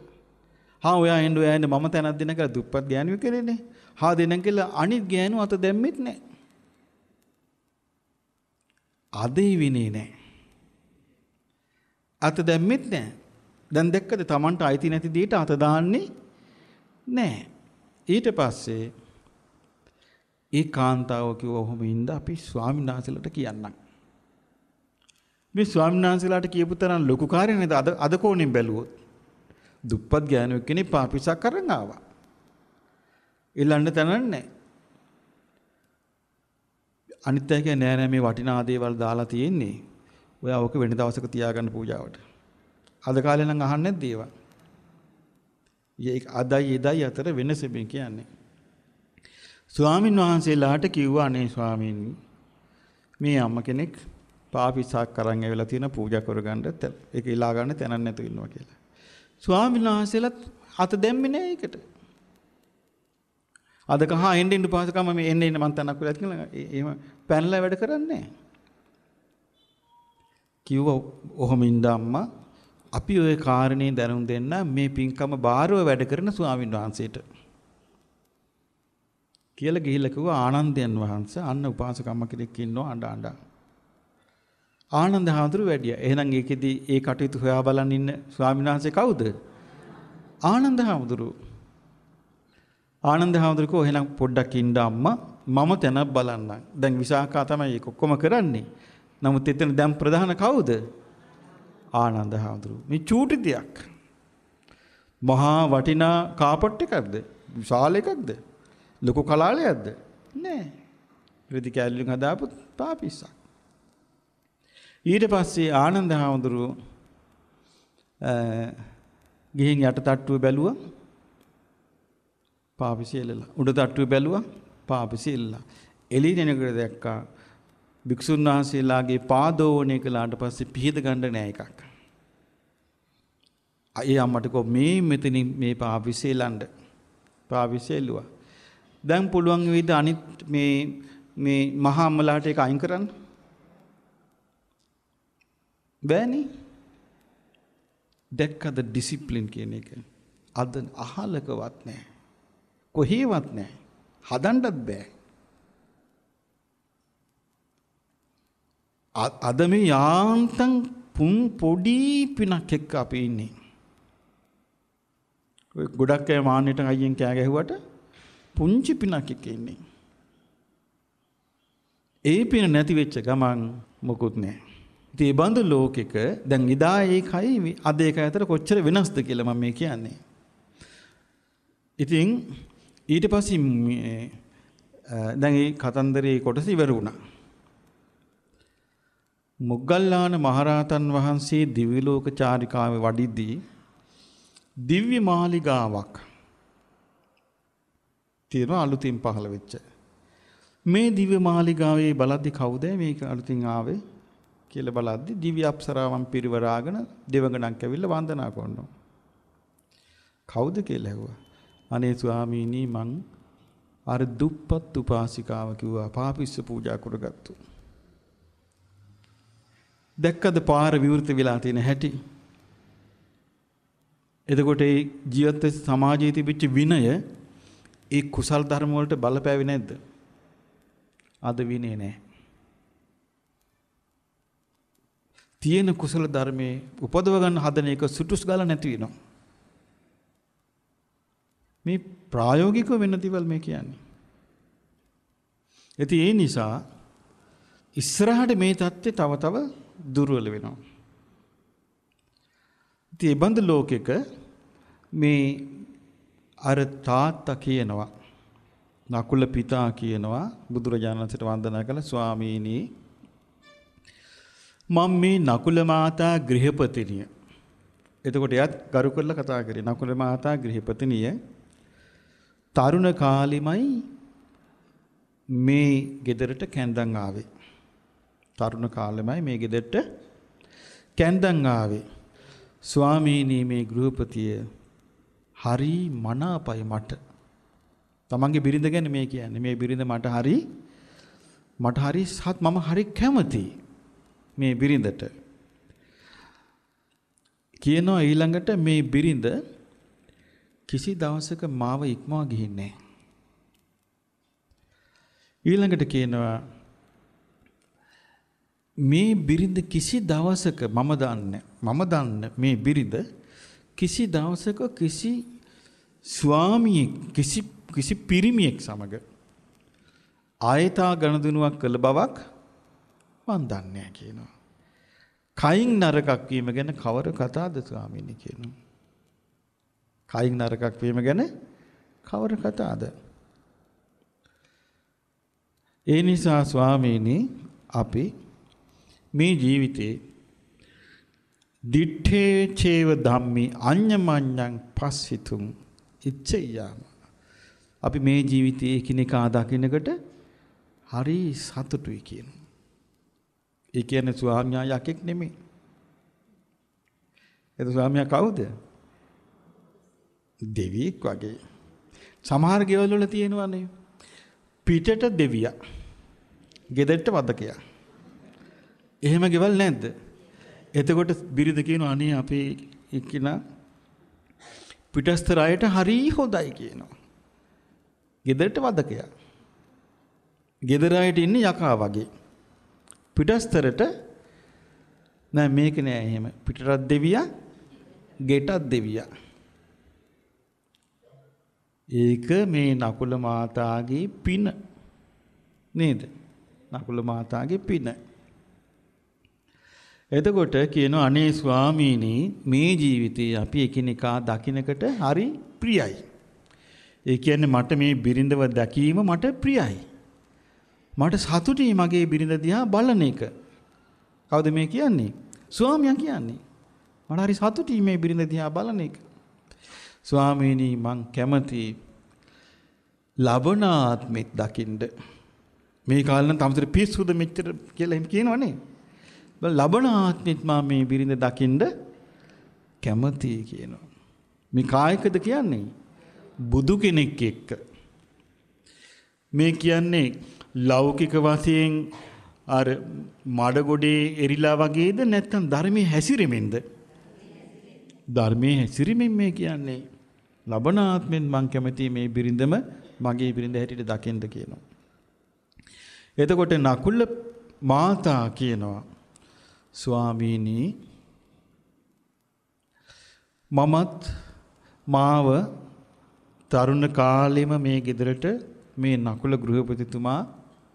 Speaker 1: හා ඔයා එන්න ඔයා එන්න මම තැනක් දෙන කියලා දුප්පත් ගෑණියෝ කරේනේ. හා දෙනම් කියලා අනිත් ගෑණු අත දැම්මෙත් නැහැ. අදේ විනේ නැහැ. අත දැම්මෙත් නැහැ. දැන් දැක්කද Tamanට අයිති නැති දෙයට අත දාන්නේ නැහැ. ඊට පස්සේ ඒ කාන්තාව කිව්ව ඔහොම ඉඳ අපි ස්වාමීන් වහන්සේලාට කියන්නම්. මේ ස්වාමීන් වහන්සේලාට කියපු තරම් ලොකු කාර්යයක් නේද අද අද කෝණයෙන් බැලුවොත්. දුප්පත් ගෑනුවෙක් කෙනෙක් පාපිසක් අරන් ආවා. ඉල්ලන්න තැනක් නැහැ. අනිත් අය කියන්නේ නෑ නෑ මේ වටිනා දේවල් දාලා තියෙන්නේ. ඔය අවක වෙන දවසක තියාගන්න පූජාවට. අද කාලේ නම් අහන්නේ නැද්ද ඒවා? ඒක අදයි එදයි අතර වෙනස මේ කියන්නේ. ස්වාමින් වහන්සේලාට කිව්වා අනේ ස්වාමීන් මේ අම්ම කෙනෙක් පාපිසක් අරන් ඇවිල්ලා තියෙන පූජා කරගන්න ඒක ඉලා ගන්න තැනක් නැතු ඉන්නවා කියලා. ස්වාමීන් වහන්සේලාත් අත දැම්මේ නෑ ඒකට. අද කහා එන්න ඉන්න පහසුකම මේ එන්න ඉන්න මං තනක් වෙලා කියලා එහෙම පැනලා වැඩ කරන්නේ කිව්ව ඔහොම ඉඳ අම්මා අපි ওই කාරණේ දැනුම් දෙන්න මේ පින්කම බාරව වැඩ කරන ස්වාමින් වහන්සේට කියලා ගිහිල්ලා කිව්වා ආනන්දයන් වහන්සේ අන්න උපාසකම්ම කෙනෙක් ඉන්නවා අඬ අඬ ආනන්ද හාමුදුරු වැඩියා. එහෙනම් ඒකෙදි ඒ කටයුතු හොයා බලන් ඉන්න ස්වාමීන් වහන්සේ කවුද? ආනන්ද හාමුදුරු. ආනන්ද හාමුදුරු කෝ එහෙනම් පොඩ්ඩක් ඉන්න අම්මා මම තැනක් බලන්නම්. දැන් විසාකා තමයි ඒක ඔක්කොම කරන්නේ. නමුත් එතන දැන් ප්‍රධාන කවුද? ආනන්ද හාමුදුරුවෝ. මේ චූටි දෙයක්. මහා වටිනා කාපට් එකක්ද? විශාල එකක්ද? ලොකු කලාලයක්ද? නෑ. ඉරදි කැලලුන් හදාපු පාපිස්සක්. ඊට පස්සේ ආනන්ද හාමුදුරුව ගිහින් යට තට්ටුව බැලුව පාපිසිල්ලලා උඩ තට්ටුව බැලුව පාපිසිල්ලලා එළිනෙනකට දැක්කා භික්ෂුන් වහන්සේලාගේ පාදෝවණය කළාට පස්සේ පිහිද ගන්න නෑ එකක්. ඒ අම්මට කො මේ මෙතනින් මේ පාපිසිල්ලන්න පාපිසිල්ලුවා. දැන් පුළුවන් වේද අනිත් මේ මේ මහා අම්මලාට ඒක අයින් කරන්න? බෑනේ. දැක්කද ඩිසිප්ලින් කියන එක? අද අහලකවත් නැහැ. කොහේවත් නැහැ. හදන්නත් බෑ. අද මේ යාන්තම් පුන් පොඩි පිනක් එක්ක අපි ඉන්නේ. ඔය ගොඩක් අය මාන්නයට අයියෙන් කෑ ගැහුවට පුංචි පිනක් එක්ක ඉන්නේ. ඒ පින නැති වෙච්ච ගමන් මොකුත් නැහැ. ඉතින් මේ බඳු ලෝකෙක දැන් ඉදා ඒකයි අද ඒක අතර කොච්චර වෙනස්ද කියලා මම මේ කියන්නේ. ඉතින් ඊට පස්සේ මේ දැන් මේ කතන්දරේ කොටස ඉවර වුණා. මොග්ගල්ලාන මහරහතන් වහන්සේ දිව්‍ය ලෝක චාරිකාවේ වඩිද්දී දිව්‍ය මාලිගාවක් තියෙනවා අලුතින් පහළ වෙච්ච. මේ දිව්‍ය මාලිගාවේ බලද්දි කවුද මේක අලුතින් ආවේ? කියලා බලද්දි දිව්‍ය අප්සරාවන් පිරිවරාගෙන දෙවඟණක් ඇවිල්ලා වන්දනා කරනවා. කවුද කියලා ඇහුවා. අනේ ස්වාමීනි මං අර දුප්පත් උපාසිකාව කිව්වා පාපිස්ස පූජා කරගත්තු. දැක්කද පාර විවෘත වෙලා තියෙන හැටි? එතකොට ඒ ජීවත් සමාජයේ තිබිච්ච විනය ඒ කුසල් ධර්ම වලට බලපෑවේ නැද්ද? අද විනේ නැහැ. තියෙන කුසල ධර්මයේ උපදව ගන්න හදන එක සුටුස් ගාලා නැති වෙනවා. මේ ප්‍රායෝගිකව වෙන දේවල් මේ කියන්නේ. ඉතින් ඒ නිසා ඉස්සරහට මේ தත්ත්වය තව තව දුර්වල වෙනවා. ඉතින් ඒ බඳ ලෝකෙක මේ අර තාත්තා කියනවා නකුල පිතා කියනවා බුදුරජාණන් වහන්සේට වන්දනා කළ ස්වාමීනි මම මේ නකුල මාතා ගෘහපතිනිය. එතකොට එයත් ගරු කරලා කතා කරේ නකුල මාතා ගෘහපතිනිය තරුණ කාලෙමයි මේ ගෙදරට කැඳන් ආවේ. තරුණ කාලෙමයි මේ ගෙදරට කැඳන් ආවේ. ස්වාමීනි මේ ගෘහපතිය හරි මනාපයි මට. තමන්ගේ බිරිඳ ගැන මේ කියන්නේ. මේ බිරිඳ මට හරි මට හරි සත් මම හරි කැමතියි. මේ බිරිඳට. කියනවා ඊළඟට මේ බිරිඳ කිසි දවසක මාව ඉක්මවා ගිහින්නේ ඊළඟට කියනවා මේ බිරිඳ කිසි දවසක මම දන්නේ මම දන්න මේ බිරිඳ කිසි දවසක කිසි ස්වාමියෙක් කිසි කිසි පිරිමියෙක් සමග ආයතා ගණදෙනුවක් කළ බවක් මන් දන්නේ නැහැ කියනවා. කයින් නරකක් වීම ගැන කවර කතාද ස්වාමීනි කියනවා. කයින් නරකක් වීම ගැන කවර කතාද? ඒ නිසා ස්වාමීනි අපි මේ ජීවිතේ දිත්තේ චේව ධම්මි අඤ්ඤමඤ්ඤං පස්සිතුම් ඉච්ඡයාම අපි මේ ජීවිතයේ එකිනෙකා දකින්නකට හරි සතුටුයි කියනවා ඒ කියන්නේ ස්වාමියා යකෙක් නෙමෙයි. ඒක ස්වාමියා කවුද? දෙවියෙක් වගේ. සමහර ගෙවල් වල තියෙනවනේ. පිටට දෙවියා. ගෙදරට වදකයා. එහෙම ගෙවල් නැද්ද? එතකොට බිරිඳ කියනවා අනේ අපේ එක්කිනා පිටස්තර අයට හරි හොඳයි කියනවා. ගෙදරට වදකයා. ගෙදර අයට ඉන්නේ යකා වගේ. පිටස්තරට නෑ මේක නෑ එහෙම පිටරත් දෙවියා ගෙටත් දෙවියා ඒක මේ නකුල මාතාගේ පින නේද නකුල මාතාගේ පින එතකොට කියනවා අනේ ස්වාමීනි මේ ජීවිතේ අපි එකිනෙකා දකින්නකට හරි ප්‍රියයි. ඒ කියන්නේ මට මේ බිරිඳව දැකීම මට ප්‍රියයි. මට සතුටුයි මගේ බිරිඳ දිහා බලන එක. කවුද මේ කියන්නේ? ස්වාමියා කියන්නේ. මට හරි සතුටුයි මේ බිරිඳ දිහා බලන එක. ස්වාමීනි මං කැමති ලබන ආත්මෙත් දකින්න. මේ කාලේ නම් තමතර පිස්සුද මෙච්චර කියලා එහෙම කියනවනේ. බල ලබන ආත්මෙත් මා මේ බිරිඳ දකින්න කැමති කියනවා. මේ කායකද කියන්නේ බුදු කෙනෙක් එක්ක. මේ කියන්නේ ලෞකික වශයෙන් අර මඩගොඩේ එරිලා වගේද නැත්නම් ධර්මයේ හැසිරෙමින්ද ධර්මයේ හැසිරෙමින් මේ කියන්නේ ලබන ආත්මෙන් මං කැමති මේ බිරිඳම මගේ බිරිඳ හැටියට දකින්න කියනවා. එතකොට නකුල මාතා කියනවා ස්වාමීනි මමත් මාව තරුණ කාලෙම මේ ගෙදරට මේ නකුල ගෘහපතිතුමා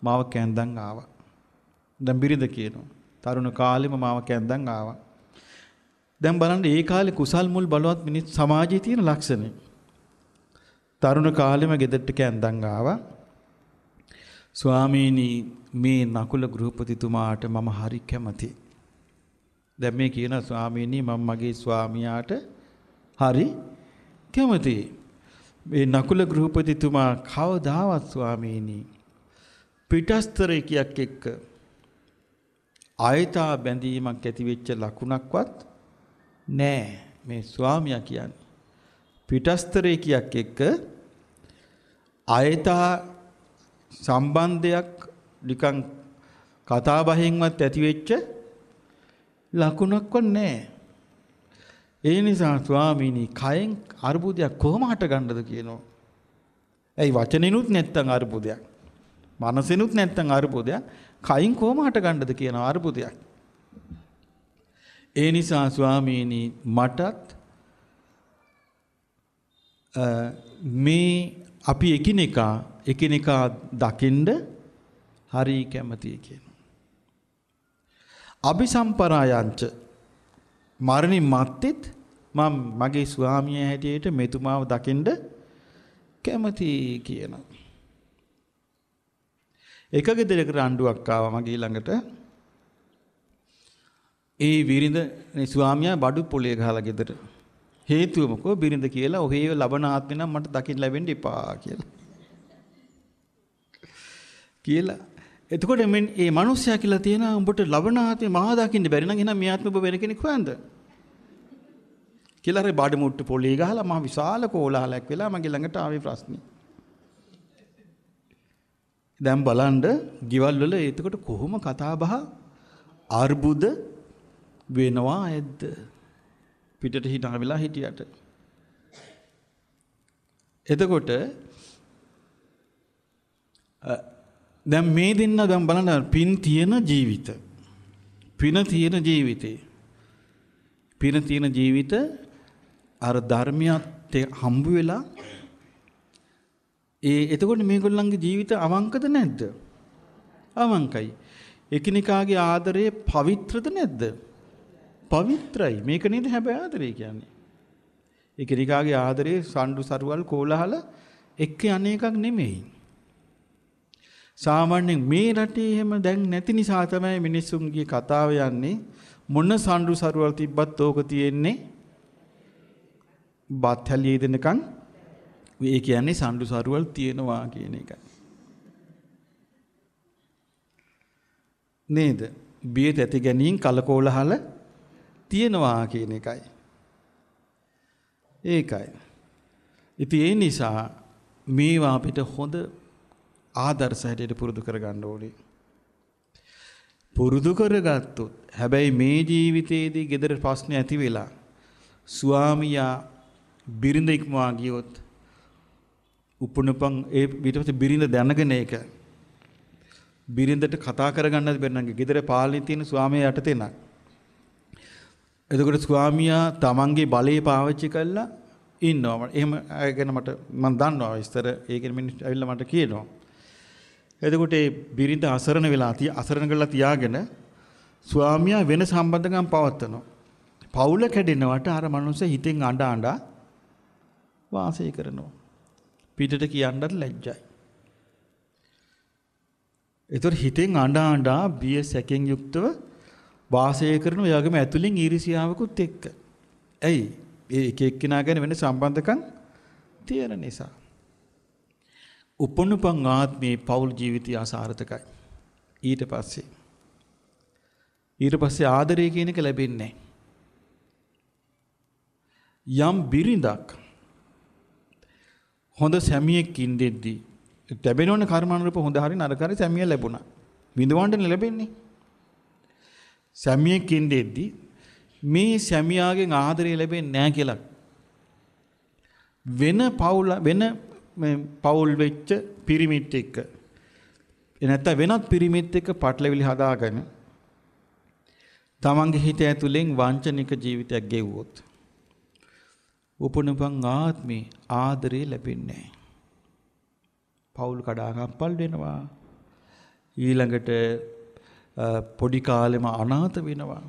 Speaker 1: මාව කැන්දන් ආවා. දැන් බිරිඳ කියනවා. තරුණ කාලෙම මාව කැන්දන් ආවා. දැන් බලන්න ඒ කාලේ කුසල් මුල් බලවත් මිනිස් සමාජයේ තියෙන ලක්ෂණය. තරුණ කාලෙම ගෙදරට කැන්දන් ආවා. ස්වාමීනි මේ නකුල ගෘහපතිතුමාට මම හරි කැමතියි. දැන් මේ කියන ස්වාමීනි මම මගේ ස්වාමියාට හරි කැමතියි. මේ නකුල ගෘහපතිතුමා කවදාවත් ස්වාමීනි පිටස්තරයකයක් එක්ක ආයතා බැඳීමක් ඇති වෙච්ච ලකුණක්වත් නෑ මේ ස්වාමියා කියන්නේ පිටස්තරයකයක් එක්ක ආයතා සම්බන්ධයක් නිකන් කතා බහෙන්වත් ඇති වෙච්ච ලකුණක්වත් නෑ ඒ නිසා ස්වාමීනි කයෙන් අර්බුදයක් කොහොම හට ගන්නද කියනවා ඇයි වචනෙනුත් නැත්තම් අර්බුදයක් මනසෙනුත් නැත්තම් අර්බුදයක්, කයින් කොහොම හටගන්නද කියන අර්බුදයක්. ඒ නිසා ස්වාමීනි මටත් මේ අපි එකිනෙකා එකිනෙකා දකින්ද හරි කැමතියි කියනවා. අபிසම්පරායංච මරණින් මත්තෙත් මම මගේ ස්වාමියා හැටියට මෙතුමාව දකින්ද කැමති කියනවා. එක ගෙදරකට රණ්ඩුවක් ආවා මගේ ළඟට. ඒ විරිඳ ස්වාමියා බඩු පොලේ ගහලා ගෙදර. හේතුව මොකෝ බිරිඳ කියලා ඔහේ ලබන ආත්මේ නම් මට දකින්න ලැබෙන්න එපා කියලා. කියලා. එතකොට මෙන් මේ මිනිස්සයා කියලා තියෙන උඹට ලබන ආත්මේ මහා දකින්න බැරි නම් එහෙනම් මේ ආත්මෙ ඔබ වෙන කෙනෙක් හොයන්ද? කියලා අර බඩ මුට්ටු පොලේ ගහලා මහ විශාල කෝලාහලයක් වෙලා මගේ ළඟට ආවේ ප්‍රශ්නේ. දැන් බලන්න ගෙවල් වල එතකොට කොහොම කතා බහ අර්බුද වෙනවා ඇද්ද පිටට හිටන වෙලා හිටියට එතකොට දැන් මේ දෙන්න දැන් බලන්න පින් තියෙන ජීවිත පින තියෙන ජීවිතේ පින තියෙන ජීවිත අර ධර්මියත් හම්බ වෙලා ඒ එතකොට මේගොල්ලන්ගේ ජීවිත අවංකද නැද්ද? අවංකයි. එකිනෙකාගේ ආදරය පවිත්‍රද නැද්ද? පවිත්‍රයි. මේක නේද හැබැයි ආදරය කියන්නේ. එකිනෙකාගේ ආදරේ සණ්ඩු සරුවල් කෝලහල එක්ක යන්නේ එකක් නෙමෙයි. සාමාන්‍යයෙන් මේ රටේ එහෙම දැන් නැති නිසා තමයි මිනිස්සුන්ගේ කතාව යන්නේ මොන සණ්ඩු සරුවල් තිබ්බත් ඕක තියෙන්නේ බත් හැලියේ දෙනකන් ඒ කියන්නේ සම්ඩු සරුවල් තියෙනවා කියන එකයි. නේද? බිය තැති ගැනීම කලකෝලහල තියෙනවා කියන එකයි. ඒකයි. ඉතින් ඒ නිසා මේවා අපිට හොඳ ආදර්ශ හැටියට පුරුදු කරගන්න ඕනේ. පුරුදු කරගත්තොත් හැබැයි මේ ජීවිතයේදී gedara ප්‍රශ්න ඇති වෙලා ස්වාමියා බිරිඳ ඉක්මවා ගියොත් උපුණපන් ඒ ඊට පස්සේ බිරිඳ දැනගෙන ඒක බිරිඳට කතා කරගන්නත් බැරි නම් ගෙදර පාලනේ තියෙන ස්වාමියා යටතේ නක්. එතකොට ස්වාමියා තමන්ගේ බලය පාවිච්චි කළා ඉන්නවා. එහෙම ගැන මට මම දන්නවා විස්තර ඒ කෙනෙක් ඇවිල්ලා මට කියනවා. එතකොට ඒ බිරිඳ අසරණ වෙලා තිය අසරණ කරලා තියාගෙන ස්වාමියා වෙන සම්බන්ධකම් පවත්නවා. පවුල කැඩෙනවට අර මනුස්සයා හිතෙන් අඬ අඬ වාසය කරනවා. පිටට කියන්නත් ලැජ්ජයි. ඒතර හිතෙන් අඬා අඬා බිය සැකෙන් යුක්තව වාසය කරන ඔයාගේම ඇතුලින් ඊර්ෂියාවකුත් එක්ක. ඇයි? ඒ එක එක්කිනා ගැන වෙන සම්බන්ධකම් තියෙන නිසා. උපනුපං ආත්මේ පෞල් ජීවිතය අසාර්ථකයි. ඊට පස්සේ ඊට පස්සේ ආදරය කියන එක ලැබෙන්නේ යම් බිරිඳක් හොඳ සැමියෙක් ඉන්දෙද්දී ලැබෙනවනේ කර්මානුරූප හොඳ හරි නරක හරි සැමිය ලැබුණා. විඳවන්න ලැබෙන්නේ. සැමියෙක් ඉන්දෙද්දී මේ සැමියාගෙන් ආදරය ලැබෙන්නේ නැහැ කියලා වෙන පවුල වෙන පවුල් වෙච්ච පිරිමිත් එක්ක නැත්නම් වෙනත් පිරිමිත් එක්ක පටලවිලි හදාගෙන තමන්ගේ හිත ඇතුලෙන් වංචනික ජීවිතයක් ගෙවුවොත් උපනුපං ආත්මේ ආදරේ ලැබෙන්නේ පවුල් කඩාකම්පල් වෙනවා. ඊළඟට පොඩි කාලෙම අනාථ වෙනවා.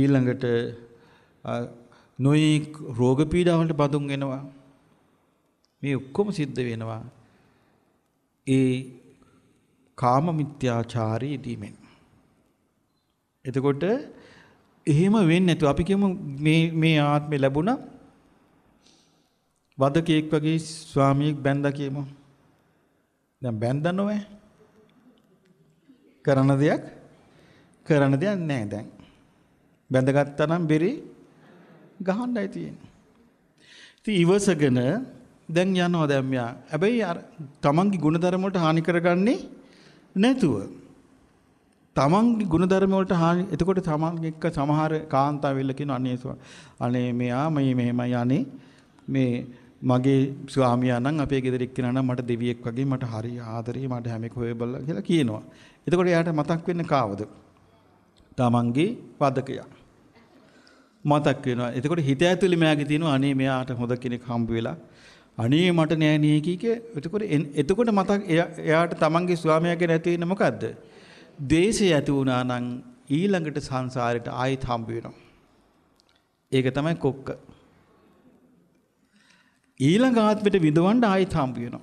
Speaker 1: ඊළඟට නොයෙක් රෝග පීඩාවලට බඳුන් වෙනවා. මේ ඔක්කොම සිද්ධ වෙනවා. ඒ කාම මිත්‍යාචාරී දීමෙන්. එතකොට එහෙම වෙන්නේ නැතුව අපි කියමු මේ මේ ආත්මේ ලැබුණා වදකෙක් වගේ ස්වාමියෙක් බැඳා කියමු. දැන් බැඳා නොවේ. කරන දෙයක් කරන දෙයක් නැහැ දැන්. බැඳගත්තා නම් බෙරි ගහන්නයි තියෙන්නේ. ඉතින් ඉවසගෙන දැන් යනවා දැන් මෙයා. හැබැයි අර තමන්ගේ ಗುಣධර්ම වලට හානි කරගන්නේ නැතුව. තමන්ගේ ಗುಣධර්ම වලට හානි එතකොට තමන් එක්ක සමහර කාන්තාව වෙල්ල කියන අනේ අනේ මෙයා මේ මෙහෙමයි අනේ මේ මගේ ස්වාමියා නම් අපේ ගෙදර එක්කෙනා නම් මට දෙවියෙක් වගේ මට හරි ආදරේ මට හැමෙක හොයබල්ලා කියලා කියනවා. එතකොට එයාට මතක් වෙන්නේ කාවද? තමන්ගේ වදකයා. මතක් වෙනවා. එතකොට හිත ඇතුලේ මෑගේ තියෙනවා අනේ මෙයාට හොඳ කෙනෙක් හම්බ වෙලා අනේ මට නෑ නේ කීක. එතකොට එතකොට මතක් එයාට තමන්ගේ ස්වාමියා ගැන ඇති වෙන්නේ මොකද්ද? දේශය ඇති වුණා නම් ඊළඟට සංසාරයට ආයෙත් හම්බ වෙනවා. ඒක තමයි කොක්ක. ඊළඟ ආත්මෙට විඳවන්න ආයෙත් හම්බ වෙනවා.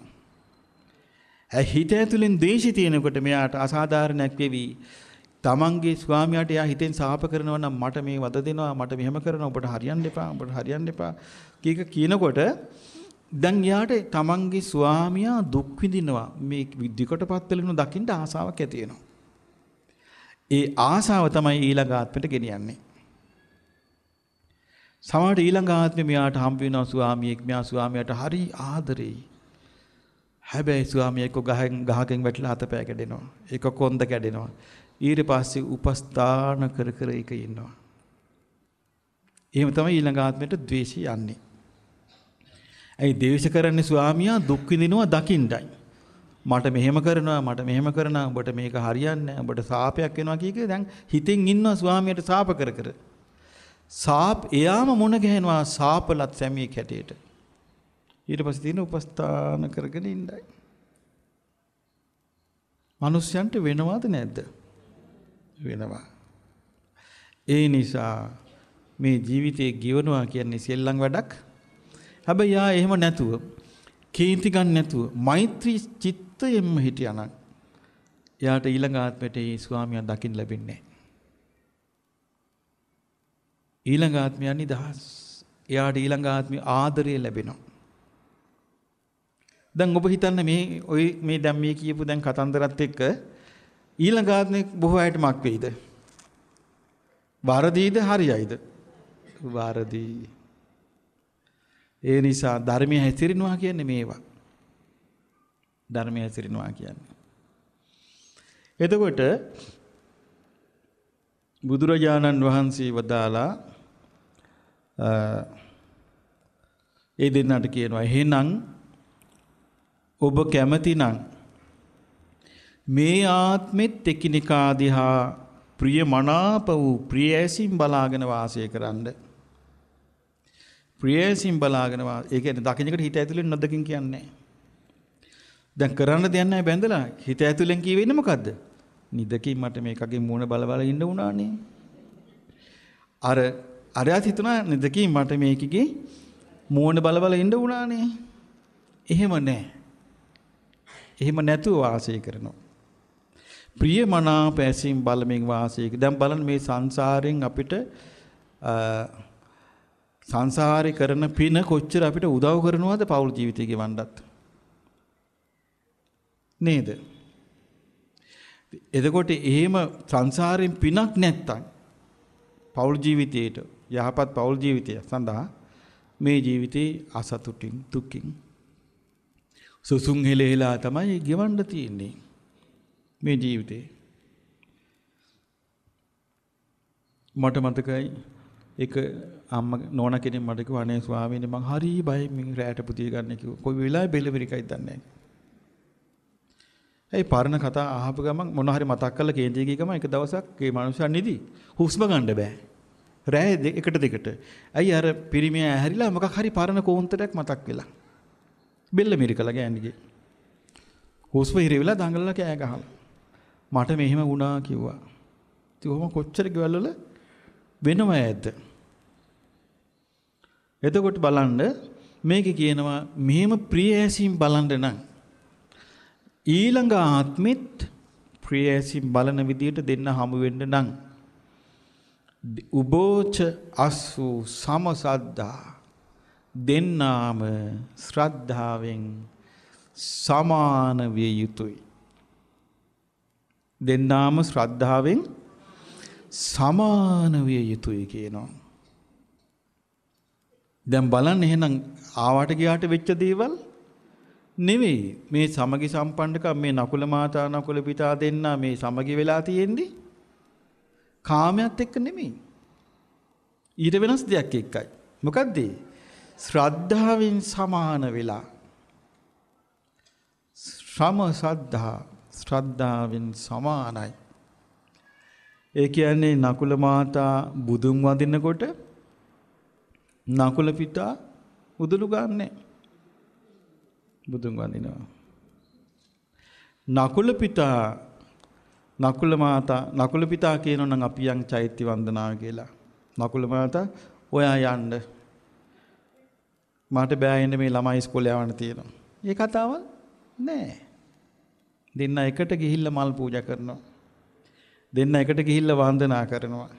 Speaker 1: හිත ඇතුලෙන් දේශය තියෙනකොට මෙයාට අසාධාරණයක් වෙවි. තමන්ගේ ස්වාමියාට එයා හිතෙන් සාප කරනවා නම් මට මේ වද දෙනවා මට මෙහෙම කරනවා ඔබට හරියන්න එපා ඔබට හරියන්න එපා කීක කියනකොට දැන් යාට තමන්ගේ ස්වාමියා දුක් විඳිනවා මේ දිකට පත් වෙලිනු දකින්න ආසාවක් ඇති වෙනවා ඒ ආසාව තමයි ඊළඟ ආත්මෙට ගෙනියන්නේ. සමහරට ඊළඟ ආත්මෙ මෙයාට හම්බ වෙනවා ස්වාමියෙක් මෙයා ස්වාමියාට හරි ආදරෙයි. හැබැයි ස්වාමියා එක්ක ගහෙන් ගහකින් වැටලා අතපය කැඩෙනවා. එක කොන්ද කැඩෙනවා. ඊට පස්සේ උපස්ථාන කර කර එක ඉන්නවා. එහෙම තමයි ඊළඟ ආත්මෙට ද්වේෂය යන්නේ. ඇයි ද්වේෂ කරන්නේ ස්වාමියා දුක් විඳිනවා දකින්නයි. මට මෙහෙම කරනවා මට මෙහෙම කරනවා ඔබට මේක හරියන්නේ නැහැ ඔබට සාපයක් වෙනවා කිය කිය දැන් හිතෙන් ඉන්නවා ස්වාමියට සාප කර කර සාප් එයාම මොන ගහනවා සාපලත් සැමියේ කැටේට ඊට පස්සේ තියෙන උපස්ථාන කරගෙන ඉන්නයි මිනිස්යන්ට වෙනවද නැද්ද වෙනවා ඒ නිසා මේ ජීවිතේ ගෙවනවා කියන්නේ සෙල්ලම් වැඩක් හැබැයි යා එහෙම නැතුව කේන්ති ගන්න නැතුව මෛත්‍රී චිත්තයෙන්ම හිටියානම් එයාට ඊළඟ ආත්මෙට ඒ ස්වාමියා දකින්න ලැබෙන්නේ නැහැ. ඊළඟ ආත්මයන් නිදහස්. එයාට ඊළඟ ආත්මේ ආදරය ලැබෙනවා. දැන් ඔබ හිතන්න මේ ඔය මේ දැන් මේ කියපු දැන් කතන්දරත් එක්ක ඊළඟ ආත්මේ බොහෝ අයට මක් වෙයිද? වරදීද හරියයිද? වරදී. ඒ නිසා ධර්මය හැසිරෙනවා කියන්නේ මේවා. ධර්මය හැසිරෙනවා කියන්නේ. එතකොට බුදුරජාණන් වහන්සේ වදාලා ඒ දෙන්නට කියනවා එහෙනම් ඔබ කැමතිනම් මේ ආත්මෙත් එකිනෙකා දිහා ප්‍රිය මනාප වූ ප්‍රිය ඇසින් බලාගෙන වාසය කරන්නේ ප්‍රියසින් බලාගෙන ඒ කියන්නේ දකින්නකට හිත ඇතුලෙන් නොදකින් කියන්නේ දැන් කරන්න දෙයක් නැහැ බැඳලා හිත ඇතුලෙන් කියවෙන්නේ මොකද්ද? නිදකින් මට මේකගේ මූණ බල බල ඉන්න උනානේ. අර අරයත් හිතුණා නිදකින් මට මේකගේ මූණ බල බල ඉන්න උනානේ. එහෙම නැහැ. එහෙම නැතුව වාසය කරනවා. ප්‍රියමනාප ඇසින් බලමින් වාසය දැන් බලන්න මේ සංසාරයෙන් අපිට සංසාරේ කරන පින කොච්චර අපිට උදව් කරනවද පෞල් ජීවිතේ ගෙවන්නත් නේද එතකොට එහෙම සංසාරයෙන් පිනක් නැත්තම් පෞල් ජීවිතයේට යහපත් පෞල් ජීවිතය සඳහා මේ ජීවිතේ අසතුටින් දුකින් සුසුම් හෙලෙලා තමයි ගෙවන්න තියෙන්නේ මේ ජීවිතේ මට මතකයි එක අම්ම නෝන කෙනෙක් මට කිව්වා අනේ ස්වාමීනි මං හරි බයයි මින් රැයට පුතිය ගන්න කිව්වා. කොයි වෙලාවෙ බෙලවිරිකයි දන්නේ නැහැ. ඒ පරණ කතා අහපු ගමන් මොන හරි මතක් කරලා කේන්ද්‍රයේ ගිය ගමන් එක දවසක් ඒ මනුස්සයා නිදි හුස්ම ගන්න බෑ. රෑ එකට දෙකට. ඇයි අර පිරිමියා ඇහැරිලා මොකක් හරි පරණ කෝන්තරයක් මතක් වෙලා. බෙල්ල මිරිකලා ගෑණිගේ. හුස්ම හිරවිලා දඟලලා කෑ ගහලා. මට මෙහෙම වුණා කිව්වා. ඉතින් කොහොම කොච්චර ගෙවල් වල වෙනව ඇද්ද? එතකොට බලන්න මේක කියනවා මෙහෙම ප්‍රිය ඇසින් බලන්න නම් ඊළඟ ආත්මෙත් ප්‍රිය ඇසින් බලන විදියට දෙන්න හමු වෙන්න නම් උබෝච අස්සු සමසද්දා දෙන්නාම ශ්‍රද්ධාවෙන් සමාන විය යුතුයි. දෙන්නාම ශ්‍රද්ධාවෙන් සමාන විය යුතුයි කියනවා. දැන් බලන්න එහෙනම් ආවට ගියාට වෙච්ච දේවල් නෙවෙයි මේ සමගි සම්පන්නකම් මේ නකුල මාතා නකුල පිතා දෙන්න මේ සමගි වෙලා තියෙන්නේ කාමයට එක්ක නෙමෙයි ඊට වෙනස් දෙයක් එක්කයි මොකද්ද ශ්‍රද්ධාවෙන් සමාන වෙලා ශ්‍රම සද්ධා ශ්‍රද්ධාවෙන් සමානයි ඒ කියන්නේ නකුල මාතා බුදුන් වදිනකොට නකුල පිටා උදළු ගන්නෙ. බුදුන් වඳිනවා. නකුල පිටා නකුල මාතා නකුල පිටා කියනෝ නම් අපි යන් චෛත්‍ය වන්දනාව කියලා. නකුල මාතා ඔයා යන්න මට බෑ එන්න මේ ළමයි ඉස්කෝලේ යවන්න තියෙනවා. මේ කතාවල් නෑ. දෙන්න එකට ගිහිල්ලා මල් පූජා කරනවා. දෙන්න එකට ගිහිල්ලා වන්දනා කරනවා.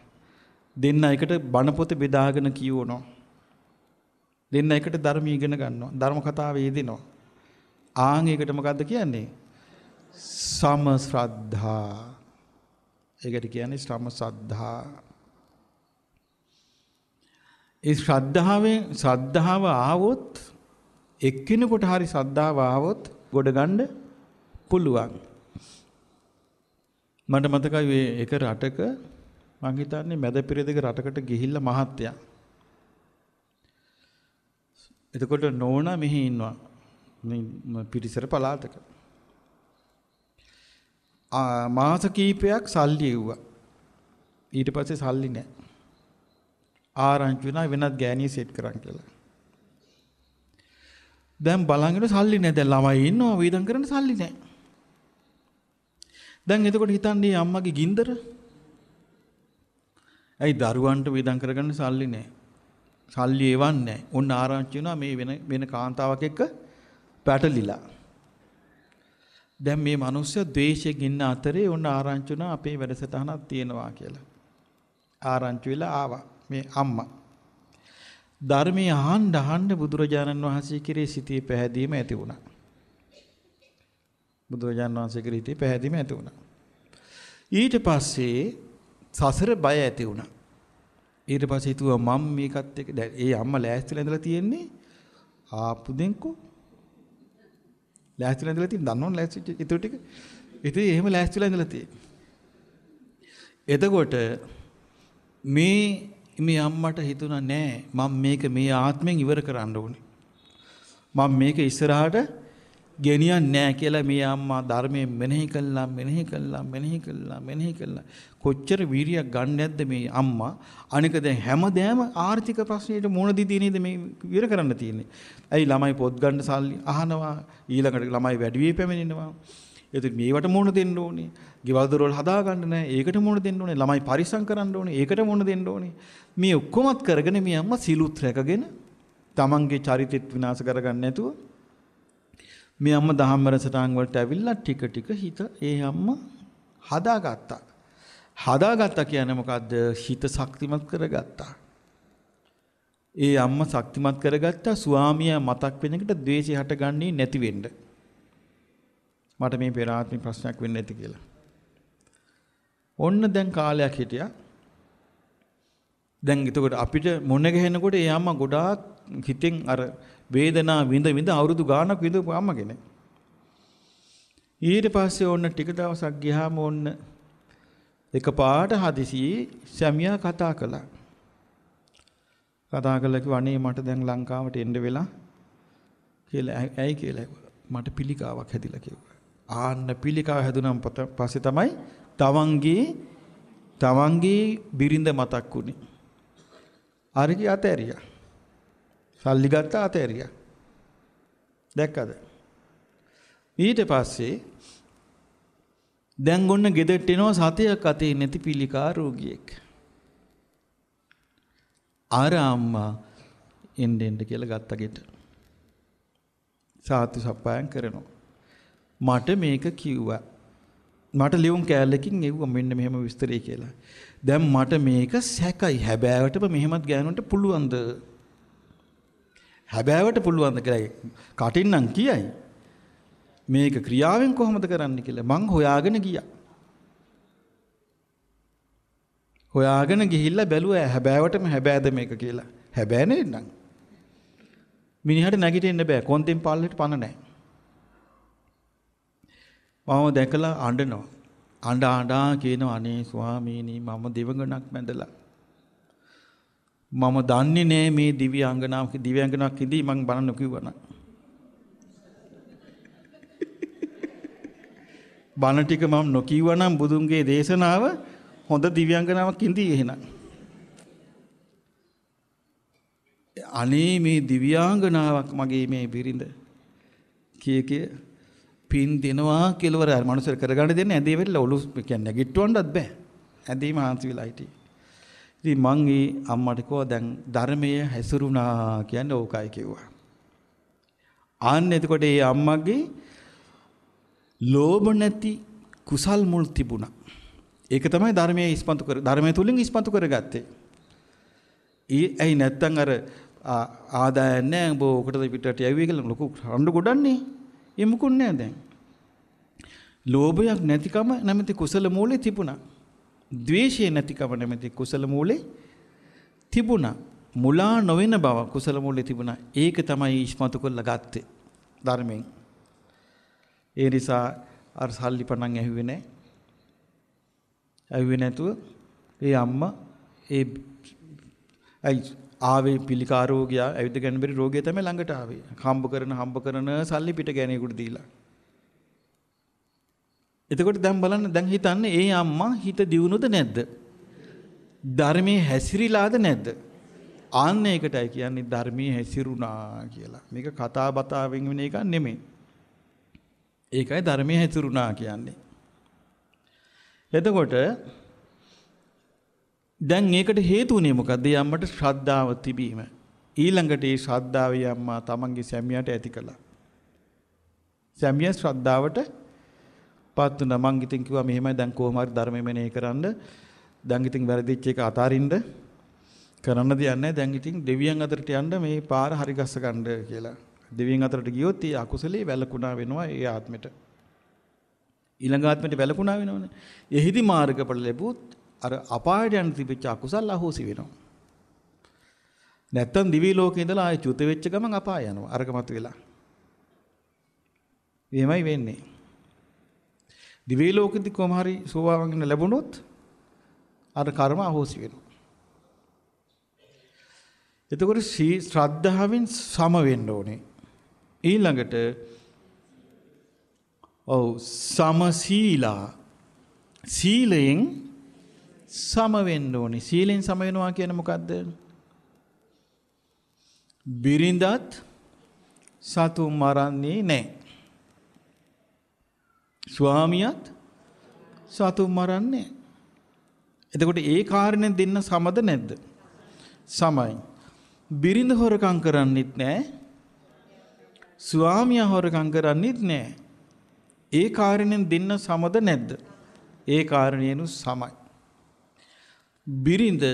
Speaker 1: දෙන්න එකට බණ පොත බෙදාගෙන කියවනවා. දෙන්න එකට ධර්ම ඉගෙන ගන්නවා. ධර්ම කතාවේ යෙදෙනවා. ආන් ඒකට මොකද්ද කියන්නේ? සම ශ්‍රද්ධා. ඒකට කියන්නේ සම ශ්‍රද්ධා. ඒ ශ්‍රද්ධාවෙන් ශ්‍රද්ධාව ආවොත් එක්කිනෙකුට හරි ශ්‍රද්ධාව ආවොත් ගොඩ ගන්න පුළුවන්. මට මතකයි එක රටක මං හිතන්නේ මැද පෙරදිග රටකට ගිහිල්ලා මහත්තයා එතකොට නෝනා මෙහි ඉන්නවා. පිටිසර පලාතක. මාස කීපයක් සල්ලි එව්වා. ඊට පස්සේ සල්ලි නැහැ. ආරංචි වුණා වෙනත් ගෑණිය සෙට් කරන් කියලා. දැන් බලංගින සල්ලි නැහැ. දැන් ළමයි ඉන්නවා වේදම් කරන්න සල්ලි නැහැ. දැන් එතකොට හිතන්නේ අම්මගේ ගින්දර. ඇයි දරුවන්ට වේදම් කරගන්න සල්ලි නැහැ. සල්ලි එවන්නේ නැහැ. ඔන්න ආරංචි වෙනවා මේ වෙන වෙන කාන්තාවක් එක්ක පැටලිලා. දැන් මේ මිනිස්සු ද්වේෂයෙන් ඉන්න අතරේ ඔන්න ආරංචි වුණා අපේ වැඩසටහනක් තියෙනවා කියලා. ආරංචි වෙලා ආවා මේ අම්මා. ධර්මයේ අහන්න අහන්න බුදුරජාණන් වහන්සේ කිරේ සිටී පැහැදීම ඇති වුණා. බුදුරජාණන් වහන්සේ කිරේ සිටී පැහැදීම ඇති වුණා. ඊට පස්සේ සසර බය ඇති වුණා. ඊට පස්සේ හිතුවා මම මේකත් එක්ක දැන් ඒ අම්මා ලෑස්තිලා ඉඳලා තියෙන්නේ ආපු දෙන්කෝ ලෑස්තිලා ඉඳලා තියෙන දන්නවනේ ලෑස්ති ඒතර ටික ඉතින් එහෙම ලෑස්තිලා ඉඳලා තියෙන්නේ එතකොට මේ මේ අම්මට හිතුණා නෑ මම මේක මේ ආත්මෙන් ඉවර කරන්න ඕනේ මම මේක ඉස්සරහට ගෙනියන්නේ නැහැ කියලා මේ අම්මා ධර්මයේ මෙනෙහි කළා මෙනෙහි කළා මෙනෙහි කළා මෙනෙහි කළා කොච්චර වීරියක් ගන්න නැද්ද මේ අම්මා අනික දැන් හැමදේම ආර්ථික ප්‍රශ්නයට මුහුණ දී තියෙනේද මේ විර කරන්න තියෙන්නේ ඇයි ළමයි පොත් ගන්න සල්ලි අහනවා ඊළඟට ළමයි වැඩි වී පැමිණෙනවා ඒත් මේවට මුහුණ දෙන්න ඕනේ ගෙවල් දොරවල් හදා ගන්න නැහැ ඒකට මුහුණ දෙන්න ඕනේ ළමයි පරිස්සම් කරන්න ඕනේ ඒකට මුහුණ දෙන්න ඕනේ මේ ඔක්කොමත් කරගෙන මේ අම්මා සිලුත් රැකගෙන තමන්ගේ චරිතෙත් විනාශ කරගන්න නැතුව මේ අම්ම දහම්වර සටහන් වලට ඇවිල්ලා ටික ටික හිත ඒ අම්ම හදාගත්තා. හදාගත්තා කියන්නේ මොකද්ද? හිත ශක්තිමත් කරගත්තා. ඒ අම්ම ශක්තිමත් කරගත්තා ස්වාමියා මතක් වෙන එකට ද්වේෂය හටගන්නේ නැති වෙන්න. මට මේ පෙර ආත්මික ප්‍රශ්නයක් වෙන්නේ නැති කියලා. ඔන්න දැන් කාලයක් හිටියා. දැන් එතකොට අපිට මොන ගහනකොට ඒ අම්මා ගොඩාක් හිතෙන් අර වේදනා විඳ විඳ අවුරුදු ගාණක් විඳපු අම්ම කෙනෙක්. ඊට පස්සේ ඕන්න ටික දවසක් ගියාම ඕන්න එකපාරට හදිසියේ සැමියා කතා කළා. කතා කළා කිව්වා අනේ මට දැන් ලංකාවට එන්න වෙලා කියලා ඇයි කියලා මට පිළිකාවක් හැදිලා කිව්වා. ආන්න පිළිකාව හැදුනම් පස්සේ තමයි තවන්ගේ තවන්ගේ බිරිඳ මතක් වුනේ. අරගේ අතෑරියා. සල්ලි ගත්ත අතෑරියා. දැක්කද? ඊට පස්සේ දැන් ගොන්න ගෙදරට එනවා සතයක් අතේ නැති පිළිකා රෝගියෙක්. අර අම්මා එන්න එන්න කියලා ගත්ත ගෙට. සාතු සප්පායම් කරනවා. මට මේක කිව්වා. මට ලියුම් කෑල්ලකින් එව්වා මෙන්න මෙහෙම විස්තරය කියලා. දැන් මට මේක සැකයි. හැබෑවටම මෙහෙමත් ගෑනුන්ට පුළුවන්ද? හැබෑවට පුළුවන් කියලා කටින්නම් කියයි. මේක ක්‍රියාවෙන් කොහොමද කරන්න කියලා මං හොයාගෙන ගියා. හොයාගෙන ගිහිල්ලා බැලුවා හැබෑවටම හැබෑද මේක කියලා. හැබෑ නෙන්නම්. මිනිහට නැගිටින්න බෑ. කොන්දෙන් පල්ලෙට පන නැහැ. මම දැකලා අඬනවා. අඬ අඬා කියනවා අනේ ස්වාමීනි මම දෙවඟණක් මැදලා මම දන්නේ නෑ මේ දිව්‍ය අංගනාවක දිව්‍ය අංගනාවක් ඉදී මං බලන්න කිව්වනම්. බණ ටික මම නොකිව්වනම් බුදුන්ගේ දේශනාව හොඳ දිව්‍ය අංගනාවක් ඉදී එහෙනම්. අනේ මේ දිව්‍යාංගනාවක් මගේ මේ බිරිඳ කිය කිය පින් දෙනවා කෙලවර අර මනුස්සර කරගන්න දෙන්නේ ඇදේ වෙලා ඔලු කියන්නේ නැගිට්ටවන්නත් බෑ ඇදේ මහන්සි වෙලා හිටියේ ඉතින් මං ඒ අම්මට කිව්වා දැන් ධර්මය හැසිරුණා කියන්නේ ඕකයි කිව්වා. ආන්න එතකොට ඒ අම්මගේ ලෝභ නැති කුසල් මුල් තිබුණා. ඒක තමයි ධර්මයේ ඉස්පන්තු කර ධර්මයේ තුලින් ඉස්පන්තු කරගත්තේ. ඒ ඇයි නැත්තම් අර ආදායම් නැහැ බෝ ඔකටද පිටට යවි කියලා ලොකු රණ්ඩු ගොඩන්නේ. ඒ මුකුත් නැහැ දැන්. ලෝභයක් නැතිකම නැමැති කුසල මූලෙ තිබුණා. ද්වේෂය නැතිකම නැමැති කුසල මූලේ තිබුණා. මුලා නොවන බව කුසල මූලේ තිබුණා. ඒක තමයි ඉස්මතු කරලා ගත්තේ ධර්මයෙන්. ඒ නිසා අර සල්ලි පණන් ඇහුවේ නැහැ. ඇහුවේ නැතුව ඒ අම්මා ඒ අයි ආවේ පිළිකා රෝගියා ඇවිද ගන්න බැරි රෝගිය තමයි ළඟට ආවේ. හම්බ කරන හම්බ කරන සල්ලි පිට ගෑණියෙකුට දීලා. එතකොට දැන් බලන්න දැන් හිතන්න ඒ අම්මා හිත දියුණුද නැද්ද? ධර්මයේ හැසිරීලාද නැද්ද? ආන්න ඒකටයි කියන්නේ ධර්මයේ හැසිරුණා කියලා. මේක කතා බතාවෙන් වෙන එකක් නෙමෙයි. ඒකයි ධර්මයේ හැසිරුණා කියන්නේ. එතකොට දැන් ඒකට හේතු උනේ මොකද්ද? ඒ අම්මට ශ්‍රද්ධාව තිබීම. ඊළඟට ඒ ශ්‍රද්ධාව අම්මා තමන්ගේ සැමියාට ඇති කළා. සැමියා ශ්‍රද්ධාවට පත් වුණා. මං ඉතින් කිව්වා මෙහෙමයි දැන් කොහොම හරි ධර්මෙ මෙනේ කරන්න. දැන් ඉතින් වැරදිච්ච එක අතාරින්න කරන්න දෙන්නේ දැන් ඉතින් දෙවියන් අතරට යන්න මේ පාර හරි ගස්ස ගන්න කියලා. දෙවියන් අතරට ගියොත් ඒ අකුසලේ වැළකුණා වෙනවා ඒ ආත්මෙට. ඊළඟ ආත්මෙට වැළකුණා වෙනවනේ. එහිදි මාර්ගඵල ලැබුවොත් අර අපායට යන තිබිච්ච අකුසල් අහෝසි වෙනවා. නැත්තම් දිවි ලෝකේ ඉඳලා ආයෙ චුත වෙච්ච ගමන් අපාය යනවා. අරකමත් වෙලා. එහෙමයි වෙන්නේ. දිව්‍ය ලෝකෙදි කොහොම හරි සෝවාන් ලැබුණොත් අර කර්ම අහෝසි වෙනවා. එතකොට සී ශ්‍රද්ධාවෙන් සම වෙන්න ඕනේ. ඊළඟට ඔව් සමශීලා සීලයෙන් සම වෙන්න ඕනේ. සීලෙන් සම වෙනවා කියන්නේ මොකද්ද? බිරිඳත් සතුම් මරන්නේ නැහැ. ස්වාමියාත් සතුම් මරන්නේ. එතකොට ඒ කාරණේ දෙන්න සමද නැද්ද? සමයි. බිරිඳ හොරකම් කරන්නෙත් නැහැ. ස්වාමියා හොරකම් කරන්නෙත් නැහැ. ඒ කාරණෙන් දෙන්න සමද නැද්ද? ඒ කාරණේනු සමයි. බිරිඳ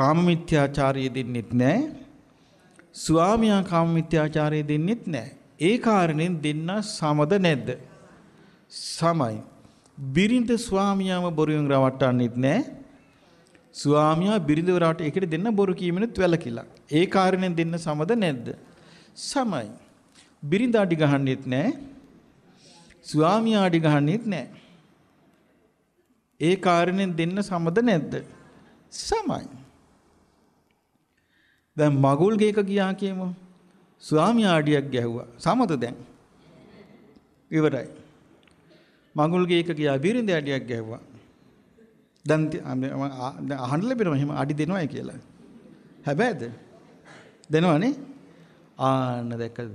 Speaker 1: කාමමිත්‍යාචාරය දෙන්නෙත් නැහැ. ස්වාමියා කාමමිත්‍යාචාරය දෙන්නෙත් නැහැ. ඒ කාරණෙන් දෙන්න සමද නැද්ද? සමයි. බිරිඳ ස්වාමියාම බොරුවෙන් රවට්ටන්නෙත් නෑ. ස්වාමියා බිරිඳ වරට ඒකට දෙන්න බොරු කියමිනුත් වැළකිලා. ඒ කාරණෙන් දෙන්න සමද නැද්ද? සමයි. බිරිඳ අඩි ගහන්නෙත් නෑ. ස්වාමියා අඩි ගහන්නෙත් නෑ. ඒ කාරණෙන් දෙන්න සමද නැද්ද? සමයි. දැන් මගුල් ගේක ගියා කියමු. ස්වාමියා අඩියක් ගැහුවා. සමද දැන්? ඉවරයි. මඟුල්ගේ එක ගියා බිරිඳ ඇඩියක් ගැහුවා. දැන් අහන්න ලැබෙනවා එහෙම අඩි දෙනවයි කියලා. හැබැයිද? දෙනවනේ. ආන්න දැක්කද?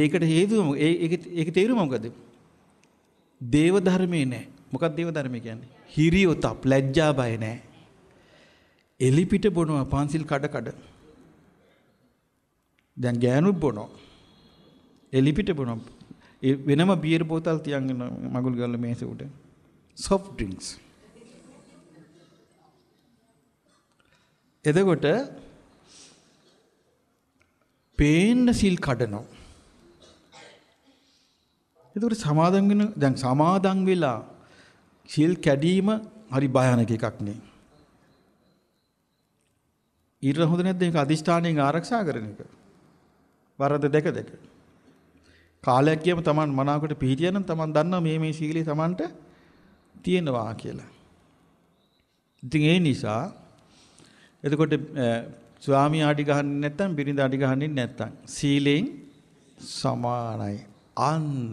Speaker 1: ඒකට හේතුව ඒක ඒක තේරුම මොකද? දේව ධර්මේ නැහැ. මොකක්ද දේව ධර්මය කියන්නේ? හිරියොතප් ලැජ්ජා බය නැහැ. එලිපිට බොනවා පන්සිල් කඩ කඩ. දැන් ගෑනුත් බොනවා. එලිපිට බොනවා. ඒ වෙනම බියර් බෝතල් තියන් ඉන්න මගුල් ගාලා මේසේ උඩ. soft drinks. එතකොට පේන්න සිල් කඩනවා. එතකොට සමාදන් වෙන දැන් සමාදන් වෙලා සිල් කැඩීම හරි භයානක එකක් නේ. ඊට හොඳ නැද්ද මේක අදිෂ්ඨානයෙන් ආරක්ෂා කරන එක? වරද දෙක දෙක. කාලයක් ගියම Taman මනාවකට පිහිටියා නම් Taman දන්නවා මේ මේ සීලය Tamanට තියෙනවා කියලා. ඉතින් ඒ නිසා එතකොට ස්වාමී ආඩි ගහන්නේ නැත්නම් බිරිඳ ආඩි ගහන්නේ නැත්නම් සීලෙන් සමානයි. අන්න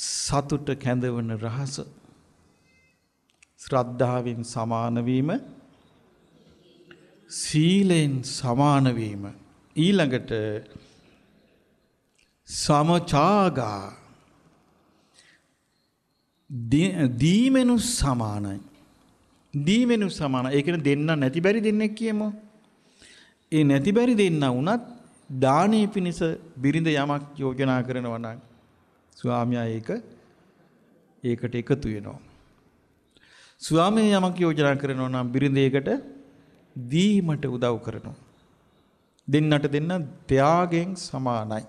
Speaker 1: සතුට කැඳවන රහස ශ්‍රද්ධාවෙන් සමාන වීම සීලෙන් සමාන වීම ඊළඟට සමචාගා දීමෙනු සමානයි දීමෙනු සමාන ඒකන දෙන්න නැති බැරි දෙන්නෙක් කියමු ඒ නැති බැරි දෙන්න වුණත් දානය පිණිස බිරිඳ යමක් යෝජනා කරනවා නම් ස්වාමියා ඒක ඒකට එකතු වෙනවා ස්වාමී යමක් යෝජනා කරනවා නම් බිරිඳ ඒකට දීමට උදව් කරනවා දෙන්නට දෙන්න ත්‍යාගයෙන් සමානයි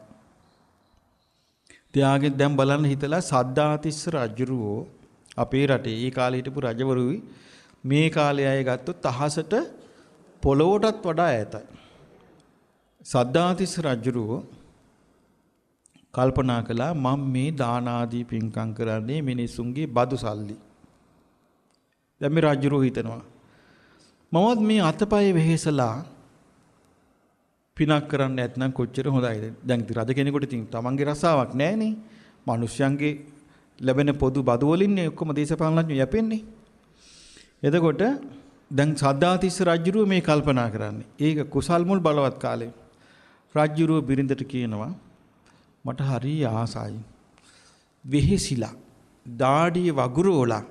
Speaker 1: තියාගේ දැන් බලන්න හිතලා සද්ධාතිස්ස රජුරෝ අපේ රටේ ඒ කාලේ හිටපු රජවරුයි මේ කාලේ අය ගත්තොත් අහසට පොළොවටත් වඩා ඈතයි. සද්ධාතිස්ස රජුරෝ කල්පනා කළා මම මේ දාන ආදී පින්කම් කරන්නේ මිනිසුන්ගේ බදු සල්ලි. දැන් මේ රජුරෝ හිතනවා මමත් මේ අතපය වෙහෙසලා පිනක් කරන්න නැත්නම් කොච්චර හොඳයිද? දැන් ඉතින් රජ කෙනෙකුට ඉතින් තමන්ගේ රසාවක් නැහනේ. මිනිස්යන්ගේ ලැබෙන පොදු බදු වලින්නේ ඔක්කොම දේශපාලනඥයෝ යැපෙන්නේ. එතකොට දැන් සද්ධාතිස්ස රජුරුව මේ කල්පනා කරන්නේ. ඒක කුසල් මුල් බලවත් කාලේ. රජුරුව බිරිඳට කියනවා මට හරි ආසයි. වෙහෙසිලා, ඩාඩිය වගුරෝලා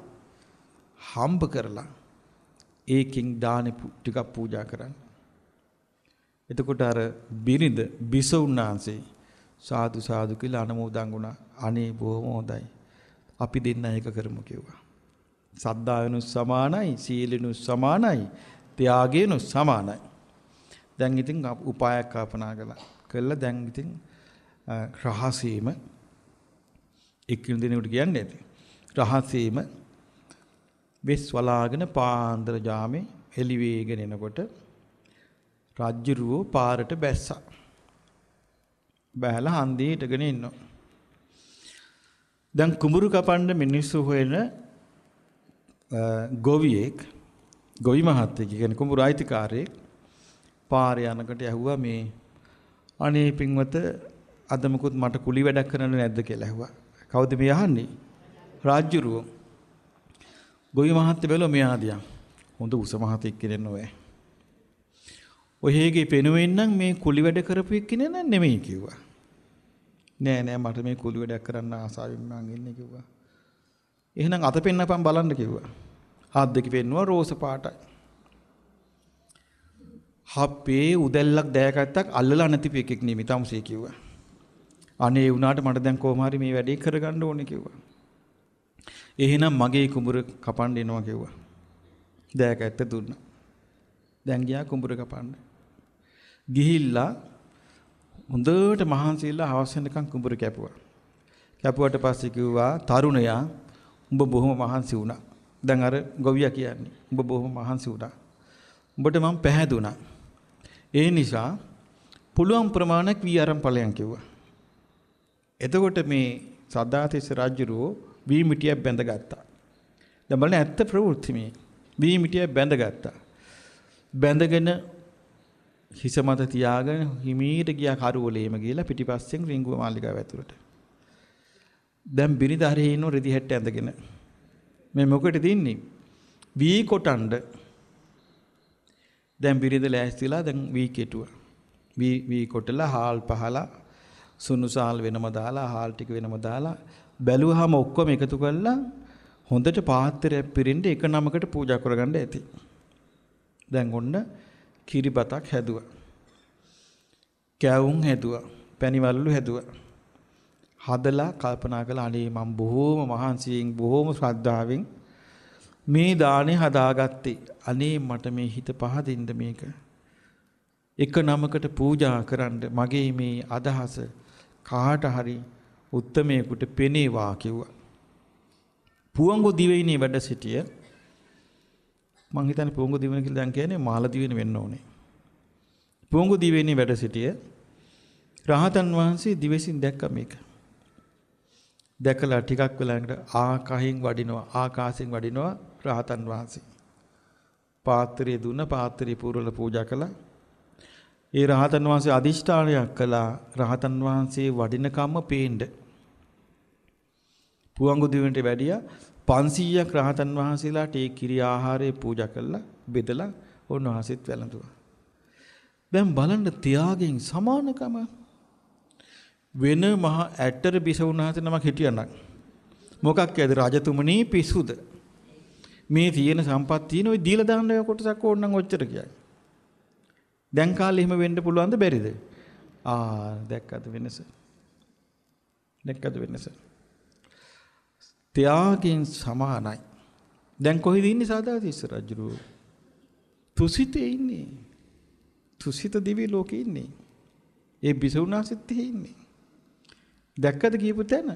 Speaker 1: හම්බ කරලා ඒකෙන් දානෙ ටිකක් පූජා කරන්න. එතකොට අර බිරිඳ බිසවුන්හන්සේ සාදු සාදු කියලා අනුමෝදන් වුණා. අනේ බොහොම හොඳයි. අපි දෙන්න එක කරමු කිව්වා. සද්ධායනු සමානයි, සීලිනු සමානයි, ත්‍යාගයනු සමානයි. දැන් ඉතින් උපායක් කල්පනා කළා. කළා දැන් ඉතින් රහසීම එක්කිනු දිනෙකට කියන්නේ ඇති. රහසීම වෙස් වලාගෙන පාන්දර ජාමේ එළි වේගෙන එනකොට රජ්ජුරුවෝ පාරට බැස්සා. බැහැලා හන්දියේ හිටගෙන ඉන්නවා. දැන් කුඹුරු කපන්න මිනිස්සු හොයන ගොවියෙක් ගොවි මහත්තයෙක් කියන්නේ කුඹුරු අයිතිකාරයෙක් පාර යනකට ඇහුවා මේ අනේ පින්වත අද මොකොත් මට කුලි වැඩක් කරන්න නැද්ද කියලා ඇහුවා. කවුද මේ අහන්නේ? රාජ්‍යරුවෝ. ගොවි මහත්තය බැලුවා මෙයා දිහා. හොඳ උස මහතෙක් කෙනෙක් නෝවේ. ඔයගේ පෙනුවෙන් නම් මේ කුලි වැඩ කරපු එක්කනේ නෑ නෙමෙයි කිව්වා. නෑ නෑ මට මේ කුලි වැඩක් කරන්න ආසාවෙන් මං ඉන්නේ කිව්වා. එහෙනම් අත පෙන්නපන් බලන්න කිව්වා. හත් දෙක පෙන්නුවා රෝස පාටයි. හප්පේ උදැල්ලක් දෑකටක් අල්ලලා නැති පියෙක් නෙමෙයි තමුසේ කිව්වා. අනේ වුණාට මට දැන් කොහොම හරි මේ වැඩේ කරගන්න ඕනේ කිව්වා. එහෙනම් මගේ කුඹුර කපන්න එනවා කිව්වා. දෑකැත්ත දුන්නා. දැන් ගියා කුඹුර කපන්න. ගිහිල්ලා හොඳට මහන්සිලා හවස වෙනකන් කුඹුර කැපුවා. කැපුවට පස්සේ කිව්වා තරුණයා උඹ බොහොම මහන්සි වුණා. දැන් අර ගොවියා කියන්නේ උඹ බොහොම මහන්සි වුණා. උඹට මම පහදුණා. ඒ නිසා පුළුවන් ප්‍රමාණයක් වී ආරම් ඵලයන් කිව්වා. එතකොට මේ සදාතිස්ස රජුරෝ වී මිටිය බැඳගත්තා. දැන් බලන්න ඇත්ත ප්‍රවෘත්ති මේ. වී මිටිය බැඳගත්තා. බැඳගෙන හිස මත තියාගෙන හිමීට ගියා කරුවලේම ගිහලා පිටිපස්සෙන් රිංගුව මාලිගාව ඇතුළට. දැන් බිරිඳ හරි ඉන්න රෙදි හැට්ට ඇඳගෙන. මේ මොකටද ඉන්නේ? වී කොටණ්ඩ. දැන් බිරිඳ ලෑස්තිලා දැන් වී කෙටුවා. වී වී කොටලා හාල් පහලා සුනුසාල් වෙනම දාලා හාල් ටික වෙනම දාලා බැලුවාම ඔක්කොම එකතු කරලා හොඳට පාත්‍රයක් පිරින්ද එක නමකට පූජා කරගන්න ඇති. දැන් ඔන්න කිරිබතක් හැදුවා. කෑවුම් හැදුවා. පැණිවලලු හැදුවා. හදලා කල්පනා කළා අනේ මම බොහෝම මහන්සියෙන් බොහෝම ශ්‍රද්ධාවෙන් මේ දාණය හදාගත්තේ. අනේ මට මේ හිත පහදින්න මේක. එක නමකට පූජා කරන්න මගේ මේ අදහස කාට හරි උත්තමයෙකුට පෙනේවා කිව්වා. පුවංගු දිවයිනේ වැඩ සිටිය මං හිතන්නේ පූංගු දිවෙන කියලා දැන් කියන්නේ මහල දිවෙන වෙන්න ඕනේ. පූංගු දිවෙන්නේ වැඩ සිටිය රහතන් වහන්සේ දිවසින් දැක්ක මේක. දැකලා ටිකක් වෙලාකට ආකාහයෙන් වඩිනවා ආකාශයෙන් වඩිනවා රහතන් වහන්සේ. පාත්‍රය දුන්න පාත්‍රය පූර්වල පූජා කළා. ඒ රහතන් වහන්සේ අදිෂ්ඨානයක් කළා රහතන් වහන්සේ වඩිනකම්ම පේන්න. පුවංගු දිවෙන්ට වැඩියා 500ක් රහතන් වහන්සේලාට ඒ කිරි ආහාරය පූජා කළා බෙදලා උන්වහන්සේත් වැළඳුවා. දැන් බලන්න තියාගෙන් සමානකම වෙන මහ ඇටර බිස උන්වහන්සේ නමක් හිටියනම් මොකක් ඇද රජතුමනි පිසුද මේ තියෙන සම්පත් තියෙන ওই දීලා දාන්න ඔය කොටසක් ඕනනම් ඔච්චර කියයි. දැන් කාලේ එහෙම වෙන්න පුළුවන්ද බැරිද? ආ දැක්කද වෙනස? දැක්කද වෙනස? ත්‍යාගයෙන් සමානයි. දැන් කොහෙද ඉන්නේ සාදාතිස්ස රජුරෝ? තුසිතේ ඉන්නේ. තුසිත දිවි ලෝකේ ඉන්නේ. ඒ බිසවුනාසෙත් ඉන්නේ. දැක්කද කියපු තැන?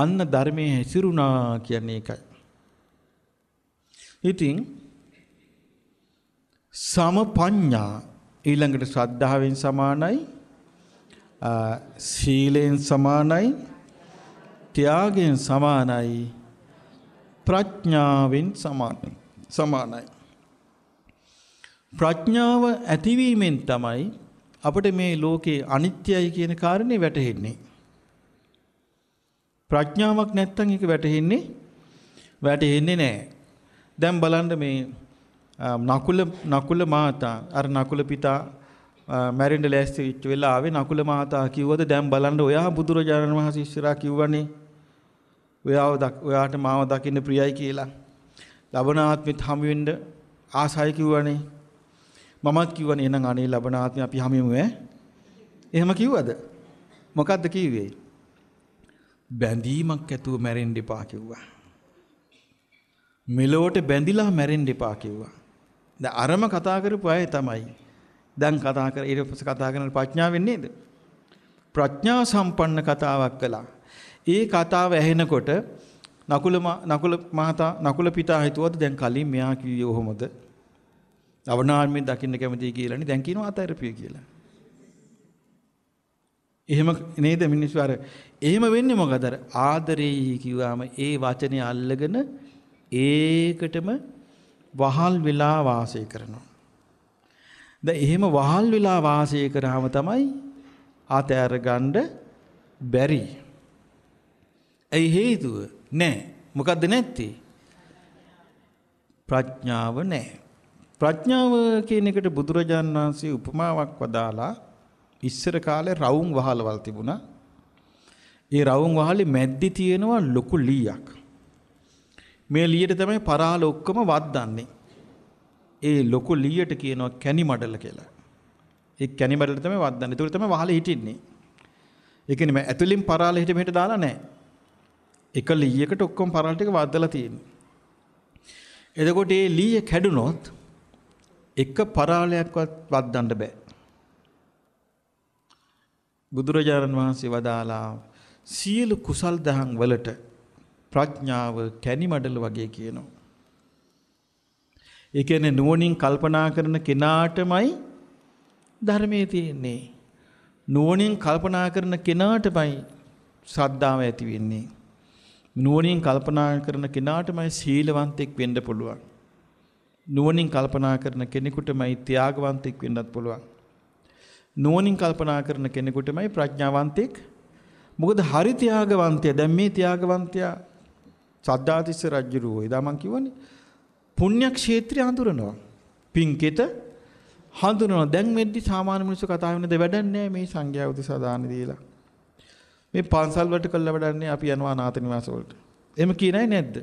Speaker 1: අන්න ධර්මයේ හැසිරුණා කියන්නේ ඒකයි. ඉතින් සමපඤ්ඤා ඊළඟට ශ්‍රද්ධාවෙන් සමානයි සීලෙන් සමානයි ත්‍යාගයෙන් සමානයි ප්‍රඥාවෙන් සමානයි සමානයි ප්‍රඥාව ඇතිවීමෙන් තමයි අපිට මේ ලෝකේ අනිත්‍යයි කියන කාරණේ වැටහෙන්නේ ප්‍රඥාවක් නැත්තම් ඒක වැටහෙන්නේ වැටහෙන්නේ නැහැ දැන් බලන්න මේ නකුල නකුල මාතා අර නකුල පිතා මැරෙන්න ලෑස්ති වෙච්ච වෙලාවේ නකුල මහතා කිව්වද දැන් බලන්න ඔයා බුදුරජාණන් වහන්සේ ඉස්සරහා කිව්වනේ ඔයාව ඔයාට මාව දකින්න ප්‍රියයි කියලා. ලබනාත්මෙත් හමු වෙන්න ආසයි කිව්වනේ. මමත් කිව්වනේ එහෙනම් අනේ ලබනාත්මෙ අපි හමුවෙමු ඈ. එහෙම කිව්වද? මොකද්ද කිව්වේ? බැඳීමක් ඇතුව මැරෙන්න එපා කිව්වා. මෙලොවට බැඳිලා මැරෙන්න එපා කිව්වා. දැන් අරම කතා කරපු අය තමයි දැන් කතා කර ඊට පස්සේ කතා කරන ප්‍රඥාවෙන් නේද? ප්‍රඥා සම්පන්න කතාවක් කළා. ඒ කතාව ඇහෙනකොට නකුල නකුල මහතා නකුල පිතා හිතුවද දැන් කලින් මෙයා කිව්වේ කොහොමද? අවනාමයෙන් දකින්න කැමතියි කියලානේ දැන් කියනවා අතරපිය කියලා. එහෙම නේද මිනිස්සු අර එහෙම වෙන්නේ මොකද අර ආදරේ කිව්වම ඒ වචනේ අල්ලගෙන ඒකටම වහල් වෙලා වාසය කරනවා. දැන් එහෙම වහල් වෙලා වාසය කරාම තමයි ආතෑර ගන්න බැරි. ඒ හේතුව නෑ. මොකද්ද නැත්තේ? ප්‍රඥාව නෑ. ප්‍රඥාව කියන එකට බුදුරජාන් වහන්සේ උපමාවක් වදාලා ඉස්සර කාලේ රවුම් වහලවල් තිබුණා. ඒ රවුම් වහලේ මැද්දේ තියෙනවා ලොකු ලීයක්. මේ ලියට තමයි පරාල ඔක්කොම වද්දන්නේ. ඒ ලොකු ලීයට කියනවා කැනි මඩල කියලා. ඒ කැනි මඩල තමයි වද්දන්නේ. ඒක තමයි වහලේ හිටින්නේ. ඒ කියන්නේ මම ඇතුලින් පරාල හිට මෙහෙට දාලා නැහැ. එක ලීයකට ඔක්කොම පරාල ටික වද්දලා තියෙන්නේ. එතකොට ඒ ලීය කැඩුනොත් එක පරාලයක්වත් වද්දන්න බෑ. බුදුරජාණන් වහන්සේ වදාලා සියලු කුසල් දහම් වලට ප්‍රඥාව කැනි මඩල වගේ කියනවා. ඒ කියන්නේ නුවණින් කල්පනා කරන කෙනාටමයි ධර්මයේ තියෙන්නේ. නුවණින් කල්පනා කරන කෙනාටමයි ශ්‍රද්ධාව ඇති වෙන්නේ. නුවණින් කල්පනා කරන කෙනාටමයි සීලවන්තෙක් වෙන්න පුළුවන්. නුවණින් කල්පනා කරන කෙනෙකුටමයි ත්‍යාගවන්තෙක් වෙන්නත් පුළුවන්. නුවණින් කල්පනා කරන කෙනෙකුටමයි ප්‍රඥාවන්තෙක් මොකද හරි ත්‍යාගවන්තයා දැන් මේ ත්‍යාගවන්තයා සද්දාතිස්ස රජුරෝ එදා මං කිව්වනේ පුණ්‍යක්ෂේත්‍රය හඳුරනවා. පින්කෙත හඳුනනවා. දැන් මෙද්දි සාමාන්‍ය මිනිස්සු කතා වෙනද වැඩන්නේ මේ සංඝයා උදෙසා දාන දීලා. මේ පන්සල් වලට කළා වැඩන්නේ අපි යනවා අනාථ නිවාස වලට. එහෙම කියනයි නැද්ද?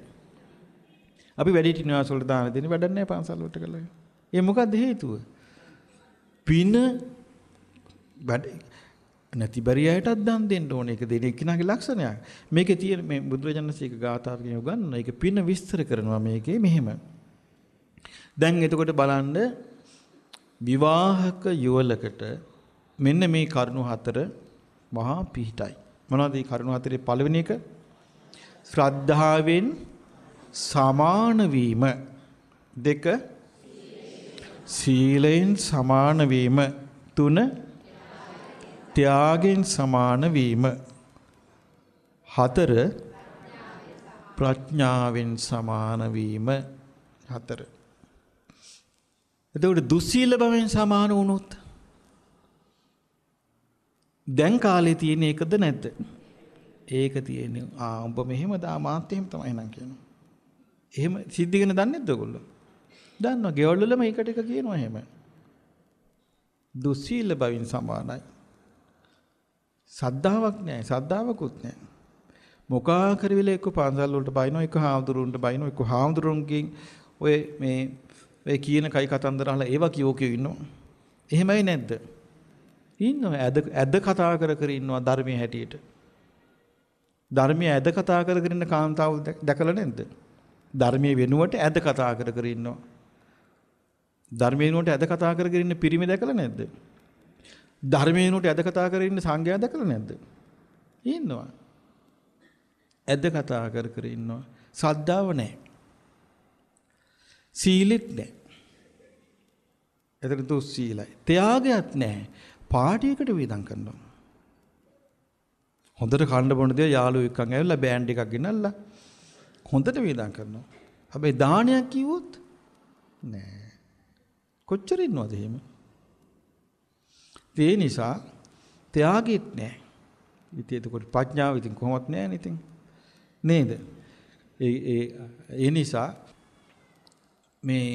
Speaker 1: අපි වැඩිහිටි නිවාස වලට දාන දෙන්නේ වැඩන්නේ පන්සල් වලට කළා. ඒ මොකද්ද හේතුව? පින වැඩ නැතිබරි අයටත් දන් දෙන්න ඕනේ. ඒක දෙන එක්කෙනාගේ ලක්ෂණයක්. මේකේ තියෙන මේ බුදුරජාණන් ශ්‍රීක ගාථාවකින් උගන්වන එක පින විස්තර කරනවා මේකේ මෙහෙම. දැන් එතකොට බලන්න විවාහක යුවලකට මෙන්න මේ කරුණු හතර මහා පිහිටයි. මොනවද මේ කරුණු හතරේ පළවෙනි එක? ශ්‍රද්ධාවෙන් සමාන වීම. දෙක සීලයෙන් සමාන වීම. තුන ත්‍යාගයෙන් සමාන වීම. හතර ප්‍රඥාවෙන් සමාන වීම. හතර එතකොට දුස්සීල භවෙන් සමාන වුණොත් දැන් කාලේ තියෙන එකද නැද්ද? ඒක තියෙන්නේ ආ උඹ මෙහෙම දා මාත් එහෙම තමයි නං කියනවා. එහෙම සිද්ධිගෙන දන්නේ නැද්ද ඔයගොල්ලෝ? දන්නවා. ගෙවල් වලම එකට එක කියනවා එහෙම. දුස්සීල භවින් සමානයි. සද්ධාාවක් නැහැ. සද්ධාවකුත් නැහැ. මොකා කරවිල එක්ක පන්සල් වලට බයිනෝ එක්ක හාමුදුරුවන්ට බයිනෝ එක්ක හාමුදුරුවන්ගෙන් ඔය මේ ඔය කියන කයි කතන්දර අහලා ඒවා කියෝ කියෝ ඉන්නවා. එහෙමයි නැද්ද? ඉන්නවා ඇද ඇද කතා කර කර ඉන්නවා ධර්මයේ හැටියට. ධර්මයේ ඇද කතා කර කර ඉන්න කාන්තාව දැකලා නැද්ද? ධර්මයේ වෙනුවට ඇද කතා කර කර ඉන්නවා. ධර්මයේ වෙනුවට ඇද කතා කර කර ඉන්න පිරිමි දැකලා නැද්ද? ධර්මයේ වෙනුවට ඇද කතා කර ඉන්න සංඝයා දැකලා නැද්ද? ඉන්නවා. ඇද කතා කර කර ඉන්නවා. සද්ධාව නැහැ. සීලෙත් නැහැ. එතන දුස්සීලයි. ත්‍යාගයක් නැහැ. පාටියකට වේදම් කරනවා. හොඳට කන්න බොන දේ යාළුවෝ එක්කන් ඇවිල්ලා බෑන්ඩ් එකක් ගෙනල්ලා හොඳට වේදම් කරනවා. හැබැයි දානයක් කිව්වොත් නෑ. කොච්චර ඉන්නවද එහෙම? ඒ නිසා ත්‍යාගෙත් නෑ. ඉතින් එතකොට ප්‍රඥාව ඉතින් කොහොමත් නෑ නේ ඉතින්. නේද? ඒ ඒ ඒ නිසා මේ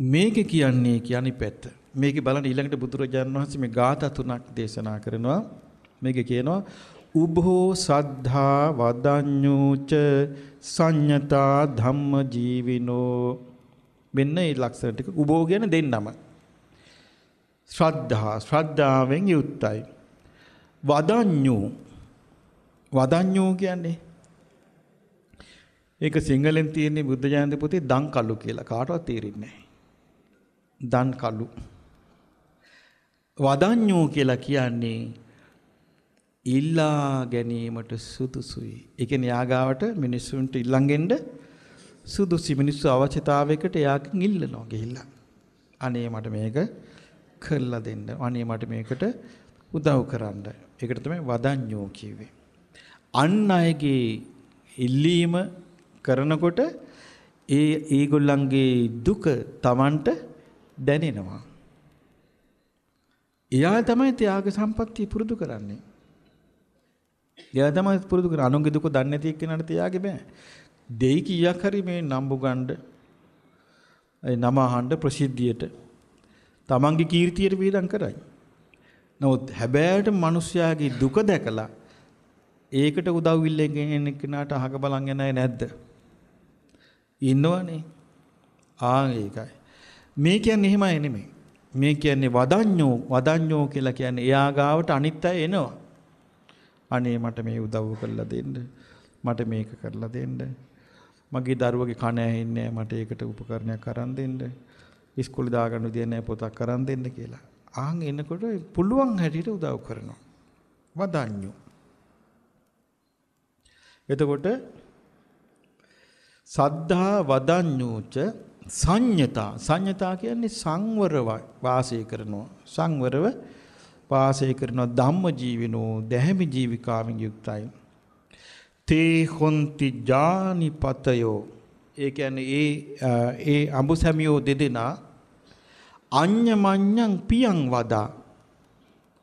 Speaker 1: මේක කියන්නේ කියන්නේ පැත්ත. මේක බලන්න ඊළඟට බුදුරජාණන් වහන්සේ මේ ගාථා තුනක් දේශනා කරනවා. මේක කියනවා උභෝ සද්ධා වදඤ්ඤුච සංඤතා ධම්ම ජීවිනෝ මෙන්න මේ ලක්ෂණ ටික උභෝ කියන්නේ දෙන්නම ශ්‍රද්ධා ශ්‍රද්ධාවෙන් යුක්තයි වදඤ්ඤු වදඤ්ඤු කියන්නේ ඒක සිංහලෙන් තියෙන්නේ බුද්ධ ජයන්ති පොතේ දන් කළු කියලා කාටවත් තේරෙන්නේ නැහැ දන් කළු. වදඤ්ඤෝ කියලා කියන්නේ ඉල්ලා ගැනීමට සුදුසුයි. ඒ කියන්නේ යාගාවට මිනිස්සුන්ට ඉල්ලංගෙන්න සුදුසු මිනිස්සු අවශ්‍යතාවයකට යාකින් ඉල්ලනවා ගිහිල්ලා. අනේ මට මේක කරලා දෙන්න. අනේ මට මේකට උදව් කරන්න. ඒකට තමයි වදඤ්ඤෝ කියවේ. අන් අයගේ ඉල්ලීම කරනකොට ඒ ඒගොල්ලන්ගේ දුක Tamanට දැනෙනවා. එයා තමයි ත්‍යාග සම්පත්තිය පුරුදු කරන්නේ. එයා තමයි පුරුදු කරන්නේ. අනුන්ගේ දුක දන්නේ නැති එක්කෙනාට ත්‍යාගෙ බෑ. දෙයි කීයක් හරි මේ නම්බු ගණ්ඩ ඒ නම අහන්න ප්‍රසිද්ධියට තමන්ගේ කීර්තියට විහිදම් කරයි. නමුත් හැබෑට මිනිස්යාගේ දුක දැකලා ඒකට උදව් ඉල්ලගෙන කෙනාට අහක බලන් යන්නේ නැද්ද? ඉන්නවනේ. ආ ඒකයි. මේ කියන්නේ එහෙමයි නෙමෙයි. මේ කියන්නේ වදඤ්ඤෝ වදඤ්ඤෝ කියලා කියන්නේ එයා ගාවට අනිත් අය එනවා. අනේ මට මේ උදව් කරලා දෙන්න. මට මේක කරලා දෙන්න. මගේ දරුවගේ කන ඇහෙන්නේ මට ඒකට උපකරණයක් අරන් දෙන්න. ඉස්කෝලේ දාගන්න විදිය නැහැ පොතක් අරන් දෙන්න කියලා. ආන් එනකොට පුළුවන් හැටියට උදව් කරනවා. වදඤ්ඤෝ. එතකොට සද්ධා වදඤ්ඤෝච සංයතා සංයතා කියන්නේ සංවරව වාසය කරනවා සංවරව වාසය කරනවා ධම්ම ජීවිනෝ දැහැමි ජීවිකාවෙන් යුක්තයි තේ හොන්ති ජානිපතයෝ ඒ කියන්නේ ඒ ඒ අඹසැමියෝ දෙදෙනා අඤ්ඤමඤ්ඤං පියං වදා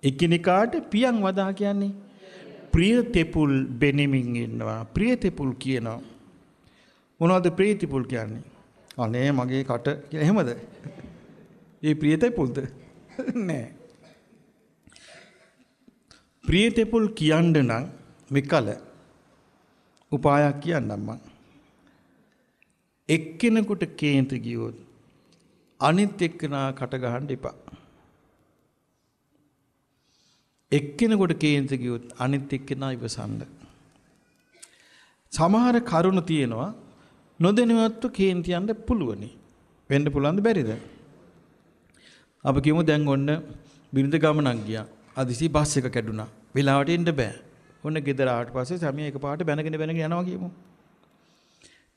Speaker 1: එකිනෙකාට පියං වදා කියන්නේ ප්‍රිය තෙපුල් බෙනෙමින් ඉන්නවා ප්‍රිය තෙපුල් කියනවා මොනවද ප්‍රිය තෙපුල් කියන්නේ අනේ මගේ කට කියලා එහෙමද? ඒ ප්‍රියතෙපුල්ද? නෑ. ප්‍රියතෙපුල් කියන්න නම් මෙකල උපායක් කියන්නම් මං. එක්කෙනෙකුට කේන්ති ගියොත් අනිත් එක්කෙනා කට ගහන්න එපා. එක්කෙනෙකුට කේන්ති ගියොත් අනිත් එක්කෙනා ඉවසන්න. සමහර කරුණු තියෙනවා නොදැනුවත්ව කේන් කියන්න පුළුවනි. වෙන්න පුළුවන්ද බැරිද? අපි කියමු දැන් ඔන්න බිරිඳ ගමනක් ගියා. අදිසි බස් එක කැඩුනා. වෙලාවට එන්න බෑ. ඔන්න ගෙදර ආවට පස්සේ සමිය එකපාරට බැනගෙන බැනගෙන යනවා කියමු.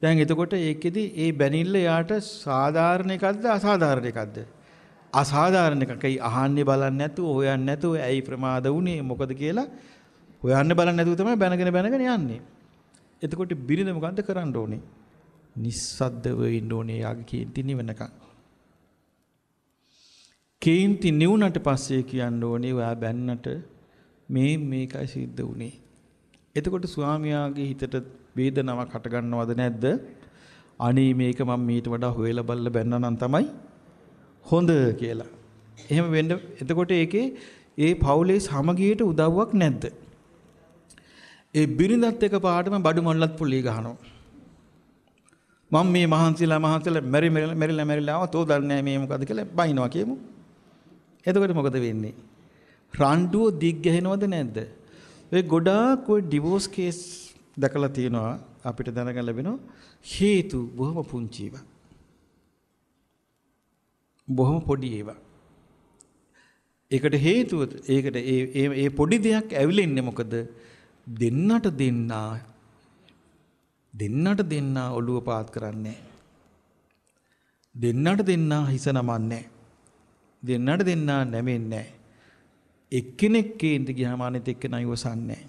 Speaker 1: දැන් එතකොට ඒකෙදි ඒ බැනිල්ල යාට සාධාරණ එකක්ද අසාධාරණ එකක්ද? අසාධාරණ එකක්. ඒ අහන්නේ බලන්නේ නැතුව, හොයන්නේ නැතුව ඇයි ප්‍රමාද වුනේ මොකද කියලා හොයන්න බලන්නේ නැතුව තමයි බැනගෙන බැනගෙන යන්නේ. එතකොට බිරිඳ මොකද්ද කරන්න ඕනේ? නිස්සද්දව ඉන්න ඕනේ යාගේ කේන්ති නිවනකම්. කේන්ති නිවුනට පස්සේ කියන්න ඕනේ ඔයා බැන්නට මේ මේකයි සිද්ධ වුනේ. එතකොට ස්වාමියාගේ හිතට වේදනාවක් හටගන්නවද නැද්ද? අනේ මේක මම මීට වඩා හොයලා බලලා බැන්නා නම් තමයි හොඳ කියලා. එහෙම වෙන්න එතකොට ඒකේ ඒ පවුලේ සමගියට උදව්වක් නැද්ද? ඒ බිරිඳත් එක පාටම බඩු මොල්ලත් පුලි ගහනවා. මම මේ මහන්සිලා මහන්සිලා මෙරි මෙරිලා මෙරිලා ආවා තෝ දන්නේ නැහැ මේ මොකද්ද කියලා බයිනවා කියමු. එතකොට මොකද වෙන්නේ? රණ්ඩුව දිග් ගහනවද නැද්ද? ඔය ගොඩාක් ඔය ඩිවෝස් කේස් දැකලා තියෙනවා අපිට දැනගන්න ලැබෙනවා හේතු බොහොම පුංචි ඒවා. බොහොම පොඩි ඒවා. ඒකට හේතුව ඒකට ඒ ඒ පොඩි දෙයක් ඇවිලෙන්නේ මොකද? දෙන්නට දෙන්නා දෙන්නට දෙන්නා ඔළුව පාත් කරන්නේ දෙන්නට දෙන්නා හිස නමන්නේ දෙන්නට දෙන්නා නැමෙන්නේ එක්කෙනෙක් කේන්ද ගියාම අනිත එක්කෙනා ඉවසන්නේ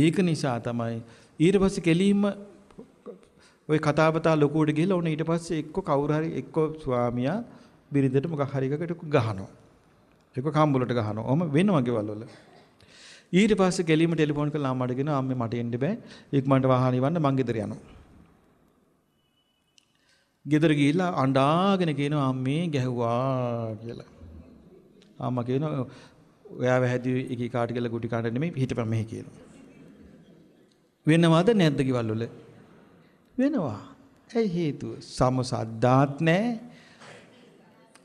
Speaker 1: ඒක නිසා තමයි ඊට පස්සේ කෙලින්ම ওই කතාබතා ලොකුවට ගිහලා උන ඊට පස්සේ එක්ක කවුරු හරි එක්ක ස්වාමියා බිරිඳට මොකක් හරි එකකට ගහනවා එක්ක කම්බුලට ගහනවා. ඔහම වෙනවා ගෙවල් වල. ඊට පස්සේ ගෙලීම ටෙලිෆෝන් කරලා අම්මට කියනවා අම්මේ මට එන්න බෑ. ඉක්මනට වාහනේ වන්න මං ගෙදර යනවා. ගෙදර ගිහිල්ලා අඬාගෙන කියනවා අම්මේ ගැහුවා කියලා. අම්මා කියනවා ඔයා වැහැදී එක කාට කියලා ගුටි කාට නෙමෙයි හිටපන් මෙහි කියනවා. වෙනවද නැද්ද කිවල් වල? වෙනවා. ඇයි හේතුව? සම සද්දාත් නැහැ.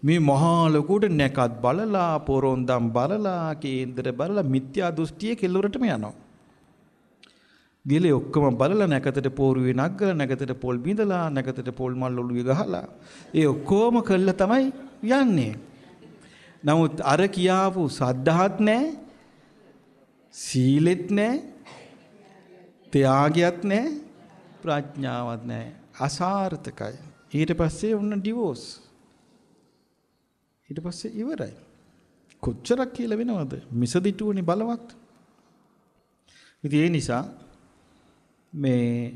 Speaker 1: මේ මහා ලොකුට නැකත් බලලා පොරොන්දම් බලලා කේන්දර බලලා මිත්‍යා දෘෂ්ටියේ කෙල්ලොරටම යනවා. ගිලේ ඔක්කොම බලලා නැකතට පෝරුවේ නග්ගලා නැකතට පොල් බිඳලා නැකතට පොල් මල් ඔළුවේ ගහලා ඒ ඔක්කොම කළා තමයි යන්නේ. නමුත් අර කියාපු සද්ධාත් නැහැ. සීලෙත් නැහැ. ත්‍යාගයත් නැහැ. ප්‍රඥාවත් නැහැ. අසාර්ථකයි. ඊට පස්සේ ඔන්න ඩිවෝස්. ඊට පස්සේ ඉවරයි. කොච්චරක් කියලා වෙනවද? මිසදිටුවනේ බලවත්. ඉතින් ඒ නිසා මේ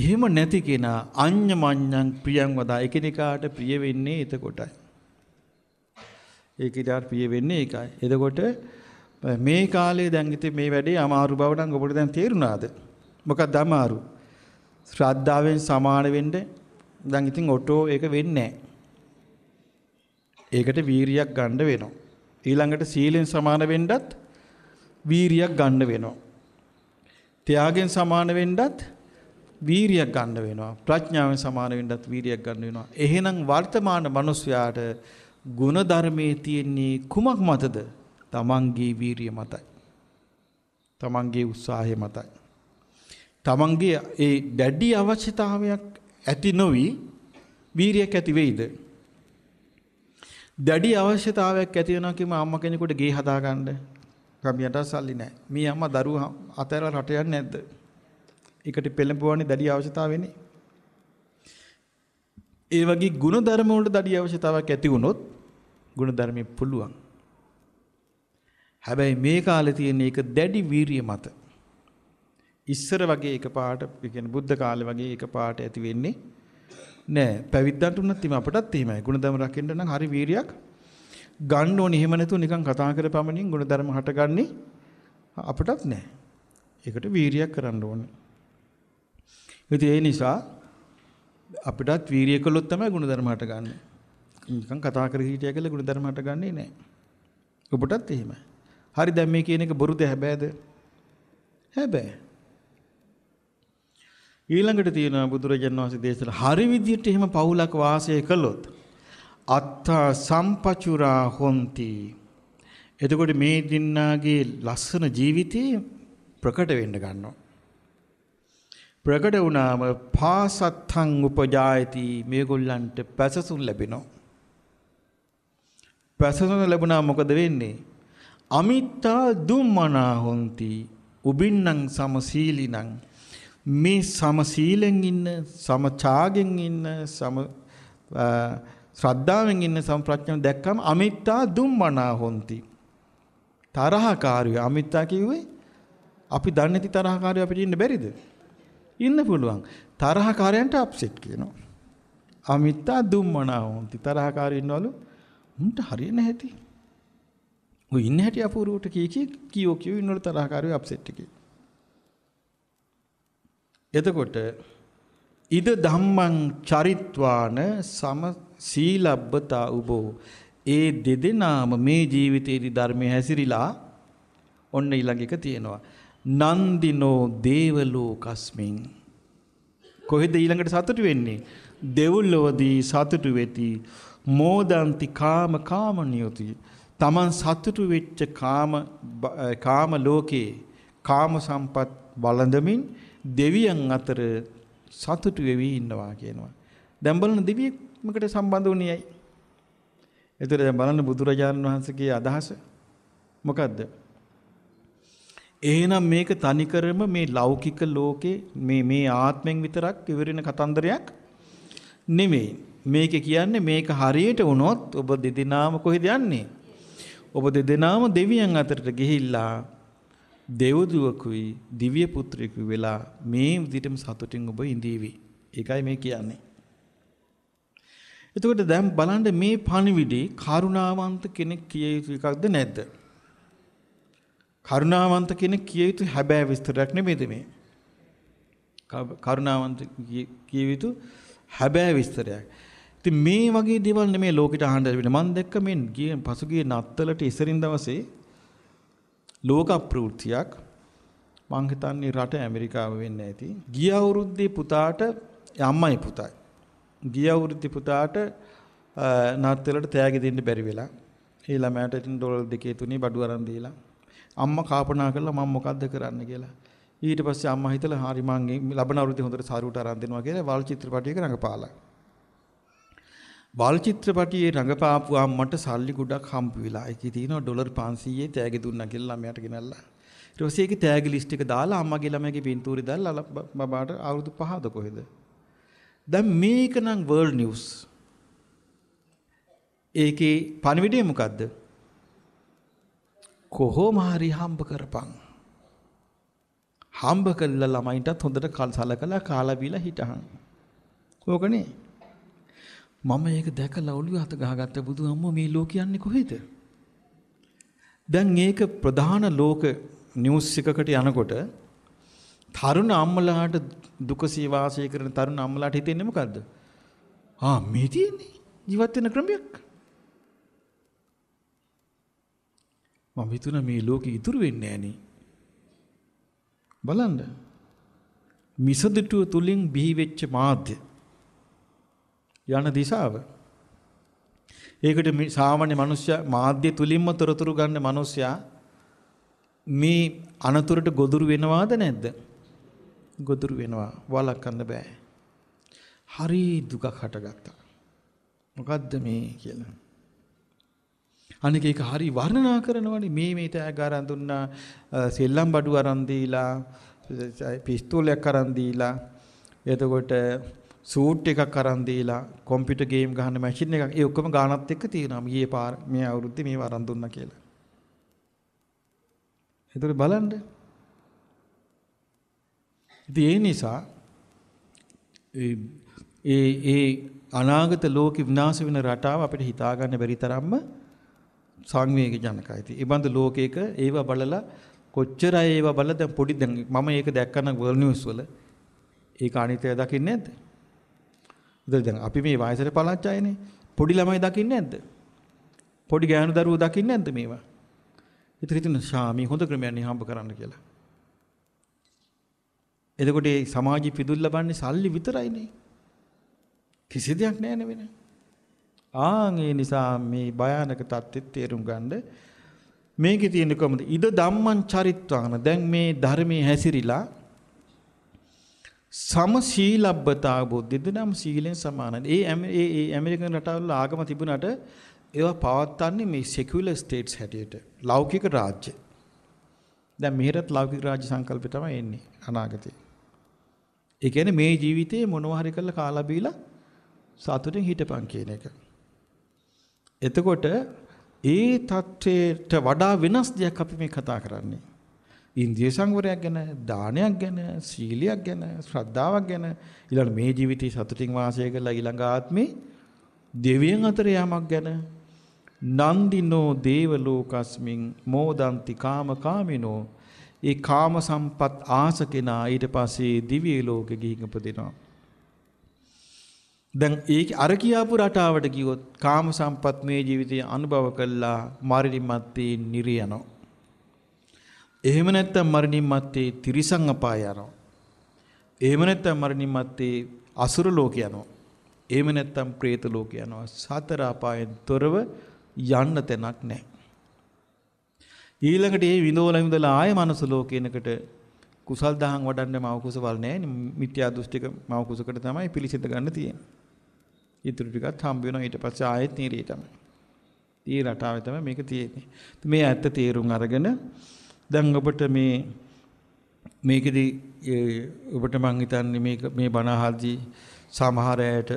Speaker 1: එහෙම නැති කෙනා අඤ්ඤමඤ්ඤං ප්‍රියං වදා එකිනෙකාට ප්‍රිය වෙන්නේ එතකොටයි. ඒකිට ප්‍රිය වෙන්නේ ඒකයි. එතකොට මේ කාලේ දැන් ඉතින් මේ වැඩේ අමාරු බව නම් ඔබට දැන් තේරුණාද? මොකක්ද අමාරු? ශ්‍රද්ධාවෙන් සමාන වෙන්න දැන් ඉතින් ඔටෝ ඒක වෙන්නේ නැහැ. ඒකට වීරියක් ගන්න වෙනවා. ඊළඟට සීලෙන් සමාන වෙන්නත් වීරියක් ගන්න වෙනවා. ත්‍යාගයෙන් සමාන වෙන්නත් වීරියක් ගන්න වෙනවා. ප්‍රඥාවෙන් සමාන වෙන්නත් වීරියක් ගන්න වෙනවා. එහෙනම් වර්තමාන මිනිස්යාට ගුණ ධර්මයේ තියෙන්නේ කුමක් මතද? තමන්ගේ වීරිය මතයි. තමන්ගේ උත්සාහය මතයි. තමන්ගේ ඒ දැඩි අවශ්‍යතාවයක් ඇති නොවි වීරියක් ඇති වෙයිද? දැඩි අවශ්‍යතාවයක් ඇති වෙනවා කිම අම්මා කෙනෙකුට ගේ හදාගන්න. ගමියට සල්ලි නැහැ. මේ අම්මා දරුවා අතහැරලා රට යන්නේ නැද්ද? ඒකට පෙළඹවන්නේ දැඩි අවශ්‍යතාවෙනේ. ඒ වගේ ಗುಣධර්ම වලට දැඩි අවශ්‍යතාවක් ඇති වුණොත් ಗುಣධර්මෙ පුළුවන්. හැබැයි මේ කාලේ තියෙන එක දැඩි වීරිය මත. ඉස්සර වගේ එකපාරට කියන්නේ බුද්ධ කාලේ වගේ එකපාරට ඇති වෙන්නේ නෑ පැවිද්දන්ට උනත් එීම අපටත් එීමයි. ගුණධර්ම රකින්න නම් හරි වීරියක් ගන්න ඕනේ. එහෙම නැතුව නිකන් කතා කරපමණින් ගුණධර්ම හටගන්නේ අපටත් නෑ. ඒකට වීරියක් කරන්න ඕනේ. ඉතින් ඒ නිසා අපිටත් වීරිය කළොත් තමයි ගුණධර්ම හටගන්නේ. නිකන් කතා කර හිටියා කියලා ගුණධර්ම හටගන්නේ නෑ. ඔබටත් එහෙමයි. හරි දැන් මේ කියන එක බොරුද හැබෑද? හැබෑ. ඊළඟට තියෙනවා බුදුරජාණන් වහන්සේ දේශනා හරි විදියට එහෙම පවුලක් වාසය කළොත් අත්තා සම්පචුරා හොಂತಿ එතකොට මේ දින්නාගේ ලස්සන ජීවිතේ ප්‍රකට වෙන්න ගන්නවා ප්‍රකට වුණාම පාසත්තං උපජායති මේගොල්ලන්ට පැසසුම් ලැබෙනවා. පැසසුම් ලැබුණා මොකද වෙන්නේ? අමිත්තා දුම්මනා හොಂತಿ උබින්නම් සමසීලිනම් මේ සම සීලෙන් ඉන්න සම ඡාගෙන් ඉන්න සම ශ්‍රද්ධාවෙන් ඉන්න සම ප්‍රඥාව දැක්කම අමිත්තා දුම්මනා හොಂತಿ තරහකාරයෝ අමිත්තා කිව්වේ අපි දන්නේ නැති තරහකාරයෝ අපිට ඉන්න බැරිද ඉන්න පුළුවන් තරහකාරයන්ට අප්සෙට් කියනවා අමිත්තා දුම්මනා හොಂತಿ තරහකාරයෝ ඉන්නවලු උන්ට හරියන්නේ නැහැටි ඔය ඉන්න හැටි අපූර්වට කී කී කියෝ කියෝ ඉන්නවලු තරහකාරයෝ අප්සෙට් එකේ එතකොට ඉද ධම්මං චරිත්වාන සම සීලබ්බතා උබෝ ඒ දෙදෙනාම මේ ජීවිතයේදී ධර්මයේ හැසිරීලා ඔන්න ඊළඟ එක තියෙනවා නන්දිනෝ දේව ලෝකස්මින් කොහෙද ඊළඟට සතුටු වෙන්නේ දෙව්ලොවදී සතුටු වෙති මෝදන්ති කාම කාමනියති තමන් සතුටු වෙච්ච කාම කාම ලෝකේ කාම සම්පත් බලඳමින් දෙවියන් අතර සතුටු වෙවි ඉන්නවා කියනවා. දැන් බලන දෙවියෙක්මකට සම්බන්ධ වුණේයි. ඒතර දැන් බලන්න බුදුරජාණන් වහන්සේගේ අදහස මොකද්ද? එහෙනම් මේක තනිකරම මේ ලෞකික ලෝකේ මේ මේ ආත්මෙන් විතරක් ඉවරින කතන්දරයක් නෙමෙයි. මේක කියන්නේ මේක හරියට වුණොත් ඔබ දෙදෙනාම කොහෙද යන්නේ? ඔබ දෙදෙනාම දෙවියන් අතරට ගිහිල්ලා දෙව්දුවකුයි දිව්‍ය පුත්‍රයෙකු වෙලා මේ විදිහටම සතුටින් ඔබ ඉඳීවි. ඒකයි මේ කියන්නේ. එතකොට දැන් බලන්න මේ පණිවිඩේ කරුණාවන්ත කෙනෙක් කිය යුතු එකක්ද නැද්ද? කරුණාවන්ත කෙනෙක් කිය යුතු හැබෑ විස්තරයක් නෙමෙයිද මේ? කරුණාවන්ත කිය යුතු හැබෑ විස්තරයක්. ඉතින් මේ වගේ දේවල් නෙමෙයි ලෝකෙට අහන්න ලැබෙන්නේ. මම දැක්ක මේ ගිය පසුගිය නත්තලට ඉස්සරින් දවසේ ලෝක ප්‍රවෘත්තියක් මං හිතන්නේ රට ඇමරිකාව වෙන්න ඇති. ගිය අවුරුද්දේ පුතාට අම්මයි පුතයි. ගිය අවුරුද්දේ පුතාට නර්තලට තෑගි දෙන්න බැරි වෙලා ඒ ළමයාට ඉතින් ඩොලර් දෙකේ තුනේ බඩු අරන් දීලා අම්මා කල්පනා කළා මම මොකද්ද කරන්න කියලා. ඊට පස්සේ අම්මා හිතලා හරි මං ලබන අවුරුද්දේ හොඳට සාරුවට අරන් දෙනවා කියලා වල් චිත්‍රපටයක රඟපාලා. බාල චිත්‍රපටියේ රඟපාපුවාම මට සල්ලි ගොඩක් හම්බ වෙලා. ඒකේ තියෙනවා ඩොලර් 500 තෑගි දුන්නා කියලා ළමයාට ගෙනල්ලා. ඊට පස්සේ ඒකේ තෑගි ලිස්ට් එක දාලා අම්මගේ ළමයාගේ පින්තූරය දාලා බබාට අවුරුදු 5ද කොහෙද? දැන් මේක නම් world news. ඒකේ පණිවිඩය මොකද්ද? කොහොම හරි හම්බ කරපන්. හම්බ කළා ළමයින්ටත් හොඳට කල්සලකලා කාලා බීලා හිටහන්. ඕකනේ මම ඒක දැකලා ඔළුව හත ගහගත්ත බුදුහම්මෝ මේ ලෝක යන්නේ කොහෙද? දැන් ඒක ප්‍රධාන ලෝක නිවුස් එකකට යනකොට තරුණ අම්මලාට දුකසී වාසය කරන තරුණ අම්මලාට හිතෙන්නේ මොකද්ද? ආ මේ තියෙන්නේ ජීවත් වෙන ක්‍රමයක්. මම හිතුණා මේ ලෝකෙ ඉතුරු වෙන්නේ නැණි. බලන්න. මිසදිටුව තුලින් බිහි වෙච්ච මාධ්‍ය යන දිශාව. ඒකට සාමාන්‍ය මිනිස්සු මාධ්‍ය තුලින්ම තොරතුරු ගන්න මිනිස්සයා මේ අනතුරට ගොදුරු වෙනවාද නැද්ද? ගොදුරු වෙනවා. වළක්වන්න බෑ. හරි දුකක් හටගත්තා. මොකද්ද මේ කියලා. අනික ඒක හරි වර්ණනා කරනවනේ මේ මේ තෑග අරන් දුන්නා සෙල්ලම් බඩු අරන් දීලා පිස්තෝලයක් අරන් දීලා එතකොට සූට් එකක් අරන් දීලා කම්පියුටර් ගේම් ගහන්න මැෂින් එකක් ඒ ඔක්කොම ගානත් එක්ක තියෙනවා. ගියේ පාර මේ අවුරුද්දේ මේව අරන් දුන්නා කියලා. ඒතර බලන්න. ඉතින් ඒ නිසා ඒ ඒ අනාගත ලෝක විනාශ වෙන රටාව අපිට හිතාගන්න බැරි තරම්ම සංවේග ජනකයි. ඉතින් ඒ බඳ ලෝකයක ඒව බලලා කොච්චර ඒව බලලා දැන් පොඩි දැන් මම ඒක දැක්කනම් වර්ල් නිවුස් වල ඒක අනිත්‍ය දකින්නේ නැද්ද? හොඳද දැන් අපි මේ වයසට පලච්ච අයනේ. පොඩි ළමයි දකින්නේ නැද්ද? පොඩි ගෑනු දරුවෝ දකින්නේ නැද්ද මේවා? ඉතින් ඉතින් ශාමී හොඳ ක්‍රමයක් නේ හම්බ කරන්න කියලා. එතකොට මේ සමාජෙ පිදුල් ලබන්නේ සල්ලි විතරයිනේ. කිසි දෙයක් නැහැ වෙන. ආන් ඒ නිසා මේ භයානක தත්ත්වෙත් තේරුම් ගන්න මේකේ තියෙන කොහොමද? ඉද ධම්මං චරිත්වාන. දැන් මේ ධර්මයේ හැසිරිලා සම සීලබ්බතා බුද්ධිද නම් සීලෙන් සමානයි. ඒ ඒ ඇමරිකන් රටවල ආගම තිබුණාට ඒවා පවත්න්නේ මේ secular states හැටියට. ලෞකික රාජ්‍ය. දැන් මෙහෙරත් ලෞකික රාජ්‍ය සංකල්පය තමයි එන්නේ අනාගතේ. ඒ කියන්නේ මේ ජීවිතේ මොනවා හරි කරලා කාලා බීලා සතුටින් හිටපන් කියන එක. එතකොට ඒ தത്വයට වඩා වෙනස් දෙයක් අපි මේ කතා කරන්නේ. ඉන්ද්‍රිය සංවරයක් ගැන, දානයක් ගැන, සීලයක් ගැන, ශ්‍රද්ධාවක් ගැන ඊළඟ මේ ජීවිතේ සතුටින් වාසය කරලා ඊළඟ ආත්මේ දෙවියන් අතර යාමක් ගැන නන්දිනෝ දේව ලෝකස්මින් මෝදන්ති කාම කාමිනෝ ඒ කාම සම්පත් ආසකෙනා ඊට පස්සේ දිව්‍ය ලෝකෙ ගිහින් උපදිනවා. දැන් ඒක අර කියාපු රටාවට ගියොත් කාම සම්පත් මේ ජීවිතය අනුභව කළා මරණින් මත්තේ නිරියනවා. එහෙම නැත්නම් මරණින් මත්තේ තිරිසන් අපාය යනවා. එහෙම නැත්නම් මරණින් මත්තේ අසුර ලෝක යනවා. එහෙම නැත්නම් പ്രേත ලෝක යනවා. සතර අපායෙන් තොරව යන්න තැනක් නැහැ. ඊළඟට මේ විඳෝල විඳලා ආය මනුස්ස ලෝකේනකට කුසල් දහම් වඩන්න මව කුසවල් නැහැ නේ. මිත්‍යා දෘෂ්ටික මව කුසකට තමයි පිළිසිඳ ගන්න තියෙන්නේ. ඊටු ටිකත් හම්බ වෙනවා ඊට පස්සේ ආයෙත් නීරිය තමයි. ඊ රටාවේ තමයි මේක තියෙන්නේ. මේ ඇත්ත තේරුම් අරගෙන දැන් ඔබට මේ මේකෙදි ඔබට මං හිතන්නේ මේක මේ බණ අහද්දී සමහර අයට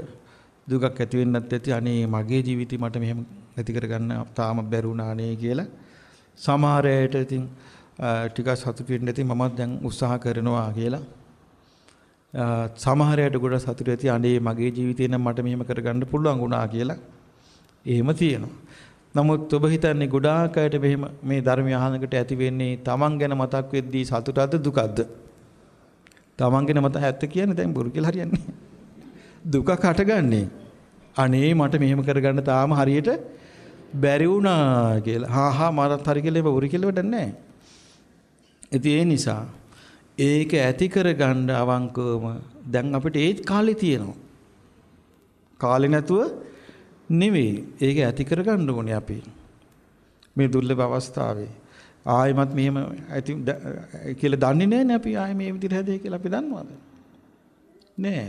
Speaker 1: දුකක් ඇති වෙන්නත් ඇති අනේ මගේ ජීවිතේ මට මෙහෙම නැති කරගන්න තාම බැරි වුණා නේ කියලා සමහර අයට ඉතින් ටිකක් සතුටු වෙන්න ඇති මමත් දැන් උත්සාහ කරනවා කියලා සමහර අයට ගොඩක් සතුටු ඇති අනේ මගේ ජීවිතේ නම් මට මෙහෙම කරගන්න පුළුවන් වුණා කියලා එහෙම තියෙනවා නමුත් ඔබ හිතන්නේ ගොඩාක් අයට මෙහෙම මේ ධර්මය අහනකට ඇති වෙන්නේ තමන් ගැන මතක් වෙද්දී සතුටද දුකද? තමන් ගැන මතක ඇත්ත කියන්නේ දැන් බොරු කියලා හරියන්නේ. දුක කටගන්නේ. අනේ මට මෙහෙම කරගන්න තාම හරියට බැරි වුණා කියලා. හා හා මාරත් හරි කියලා බොරු කියලා වැඩක් නැහැ. ඉතින් ඒ නිසා ඒක ඇති කරගන්න අවංකවම දැන් අපිට ඒත් කාලේ තියෙනවා. කාලේ නැතුව නෙවෙයි. ඒක ඇති කරගන්න ඕනේ අපි. මේ දුර්ලභ අවස්ථාවේ ආයෙමත් මෙහෙම ඇති කියලා දන්නේ නැහැ නේ අපි ආයෙ මේ විදිහට හැදේ කියලා අපි දන්නවද? නෑ.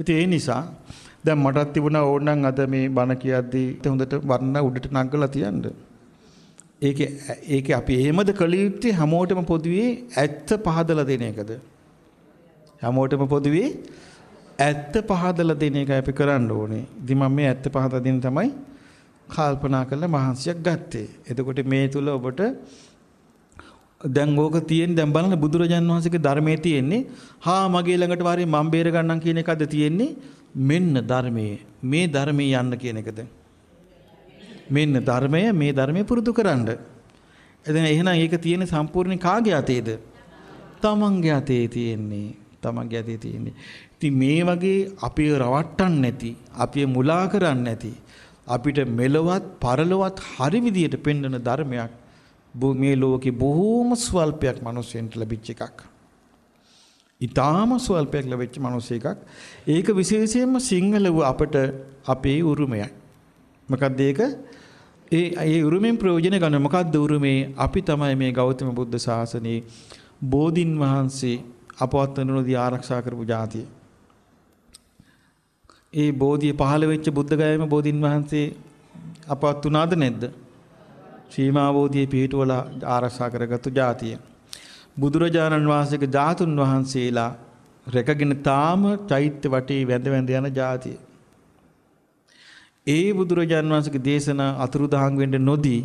Speaker 1: ඉතින් ඒ නිසා දැන් මටත් තිබුණා ඕනනම් අද මේ බණ කියද්දී හොඳට වර්ණ උඩට නගලා තියන්න. ඒක ඒක අපි එහෙමද කළ යුත්තේ හැමෝටම පොදුවේ ඇත්ත පහදලා දෙන එකද? හැමෝටම පොදුවේ ඇත්ත පහදලා දෙන එකයි අපි කරන්න ඕනේ. ඉතින් මම මේ ඇත්ත පහදලා දෙන්න තමයි කල්පනා කරලා මහන්සියක් ගත්තේ. එතකොට මේ තුල ඔබට දැන් ඕක තියෙන දැන් බලන්න බුදුරජාන් වහන්සේගේ ධර්මයේ තියෙන්නේ හා මගේ ළඟට වාරේ මම බේර ගන්නම් කියන එකද තියෙන්නේ මෙන්න ධර්මයේ මේ ධර්මයේ යන්න කියන එකද මෙන්න ධර්මය මේ ධර්මයේ පුරුදු කරන්න එතන එහෙනම් ඒක තියෙන්නේ සම්පූර්ණ කාගේ අතේද තමන්ගේ අතේ තියෙන්නේ තමන්ගේ අතේ තියෙන්නේ ඉතින් මේ වගේ අපේ රවට්ටන්න නැති, අපේ මුලා කරන්න නැති, අපිට මෙලවත් පරලොවත් හරි විදියට පෙන්වන ධර්මයක් මේ ලෝකේ බොහෝම ස්වල්පයක් මිනිස්සුන්ට ලැබිච්ච එකක්. ඊටාම ස්වල්පයක් ලැබිච්ච මිනිස් එකක්. ඒක විශේෂයෙන්ම සිංහල අපට අපේ උරුමයයි. මොකක්ද ඒක? ඒ ඒ උරුමෙන් ප්‍රයෝජන ගන්න මොකක්ද උරුමේ? අපි තමයි මේ ගෞතම බුද්ධ ශාසනයේ බෝධින් වහන්සේ අපවත් වෙනුනදී ආරක්ෂා කරපු ජාතිය. ඒ බෝධිය පහළ වෙච්ච බුද්ධගයම බෝධින් වහන්සේ අපවත් වුණාද නැද්ද? සීමා බෝධියේ පිහිටුවලා ආරක්ෂා කරගත්තු જાතිය. බුදුරජාණන් වහන්සේගේ ධාතුන් වහන්සේලා රැකගෙන තාම චෛත්‍ය වටේ වැඳ වැඳ යන જાතිය. ඒ බුදුරජාන් වහන්සේගේ දේශනා අතුරුදහන් වෙන්න නොදී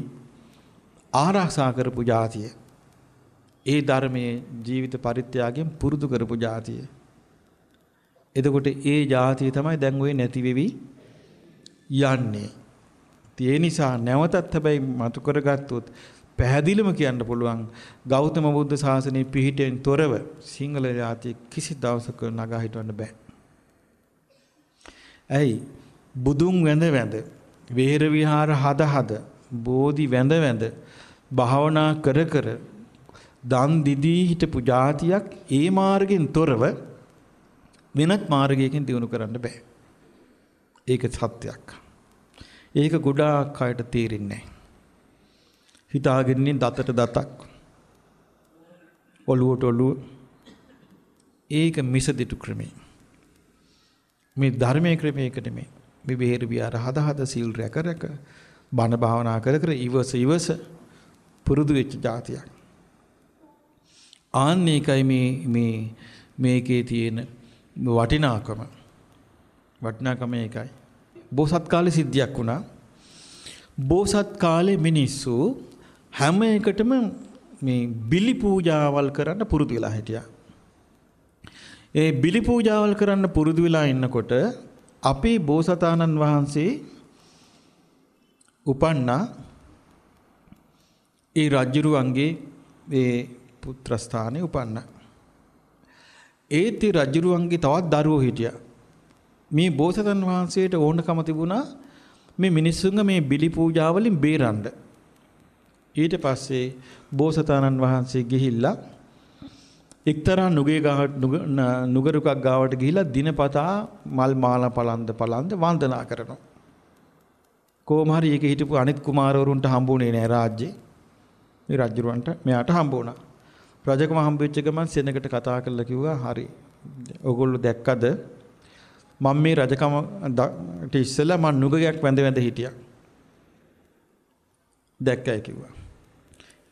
Speaker 1: ආරක්ෂා කරපු જાතිය. ඒ ධර්මයේ ජීවිත පරිත්‍යාගයෙන් පුරුදු කරපු જાතිය. එතකොට ඒ જાතිය තමයි දැන් ওই නැති වෙවි යන්නේ. ඒ නිසා නැවතත් හැබැයි මතු කරගත්තොත් පැහැදිලිම කියන්න පුළුවන් ගෞතම බුද්ධ ශාසනයේ පිහිටෙන් තොරව සිංහල ජාතිය කිසි දවසක නගා හිටවන්න බෑ. ඇයි බුදුන් වැඳ වැඳ වේර විහාර හද හද බෝධි වැඳ වැඳ භාවනා කර කර දන් දිදී හිටපු જાතියක් ඒ මාර්ගෙන් තොරව වෙනත් මාර්ගයකින් දිනු කරන්න බෑ. ඒක සත්‍යයක්. ඒක ගොඩාක් අයට තේරෙන්නේ නැහැ. හිතාගෙන ඉන්නේ දතට දතක්. ඔළුවට ඔළුව. ඒක මිසදිටු ක්‍රමේ. මේ ධර්මයේ ක්‍රමයකට මේ මේ බෙහෙර විහාර හද හද සීල් රැක රැක බණ භාවනා කර කර ඉවස ඉවස පුරුදු වෙච්ච જાතියක්. ආන්න එකයි මේ මේ මේකේ තියෙන වටිනාකම වටිනාකම ඒකයි. බෝසත් කාලේ සිද්ධියක් වුණා. බෝසත් කාලේ මිනිස්සු හැම එකටම මේ බිලි පූජාවල් කරන්න පුරුදු වෙලා හිටියා. ඒ බිලි පූජාවල් කරන්න පුරුදු වෙලා ඉන්නකොට අපේ බෝසතාණන් වහන්සේ උපන්නා ඒ රජුරුවන්ගේ ඒ පුත්‍රස්ථානයේ උපන්නා. ඒත් රජුරුවන්ගේ තවත් දරුවෝ හිටියා. මේ බෝසතන් වහන්සේට ඕනකම තිබුණා මේ මිනිස්සුන්ගේ මේ බිලි පූජා වලින් බේරන්න. ඊට පස්සේ බෝසතාණන් වහන්සේ ගිහිල්ලා එක්තරා නුගේ නුගරුකක් ගාවට ගිහිලා දිනපතා මල් මාලා පලන්ද පලන්ද වන්දනා කරනවා. කොහොම හරි ඒක හිටපු අනිත් කුමාරවරුන්ට හම්බුනේ නෑ රාජ්‍යේ. මේ රජුරවන්ට මෙයාට හම්බ වුණා. රජකම හම්බෙච්ච ගමන් සෙනගට කතා කරලා කිව්වා හරි. ඔයගොල්ලෝ දැක්කද මම මේ රජකම ට ඉස්සෙල්ලා මම නුගයක් වැඳ වැඳ හිටියා. දැක්කයි කිව්වා.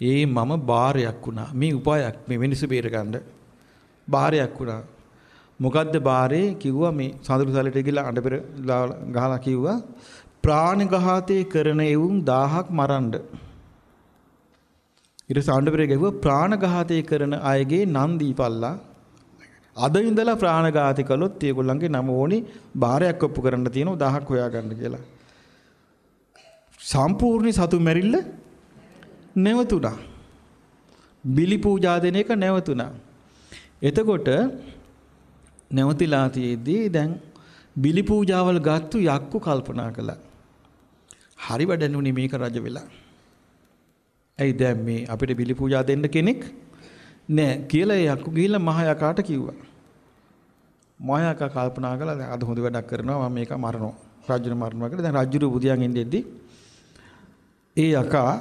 Speaker 1: ඒ මම බාරයක් වුණා. මේ උපායක් මේ මිනිස්සු බේර ගන්න බාරයක් වුණා. මොකද්ද බාරේ කිව්වා මේ සඳුරුසලට ගිහලා අඬපෙර ගහලා කිව්වා ප්‍රාණඝාතය කරන එවුන් 1000ක් මරන්න ඊට සාණ්ඩපිරේ ගැහුවා ප්‍රාණඝාතය කරන අයගේ නම් දීපල්ලා අද ඉඳලා ප්‍රාණඝාතය කළොත් ඒගොල්ලන්ගේ නම ඕනි බාරයක් ඔප්පු කරන්න තියෙනවා 1000ක් හොයා ගන්න කියලා. සම්පූර්ණ සතු මැරිල්ල නැවතුණා. බිලි පූජා දෙන එක නැවතුණා. එතකොට නැවතිලා තියේදී දැන් බිලි පූජාවල් ගත්තු යක්කු කල්පනා කළා. හරි වැඩනුනේ මේක රජ වෙලා. ඇයි දැන් මේ අපිට බිලි පූජා දෙන්න කෙනෙක් නෑ කියලා යකු ගිහිල්ලා මහයකාට කිව්වා. මහයකා කල්පනා කළා අද හොඳ වැඩක් කරනවා මම මේක මරනවා. රාජ්‍යන මරනවා කියලා දැන් රාජ්‍යරු බුදියන් ඉඳෙද්දි ඒ යකා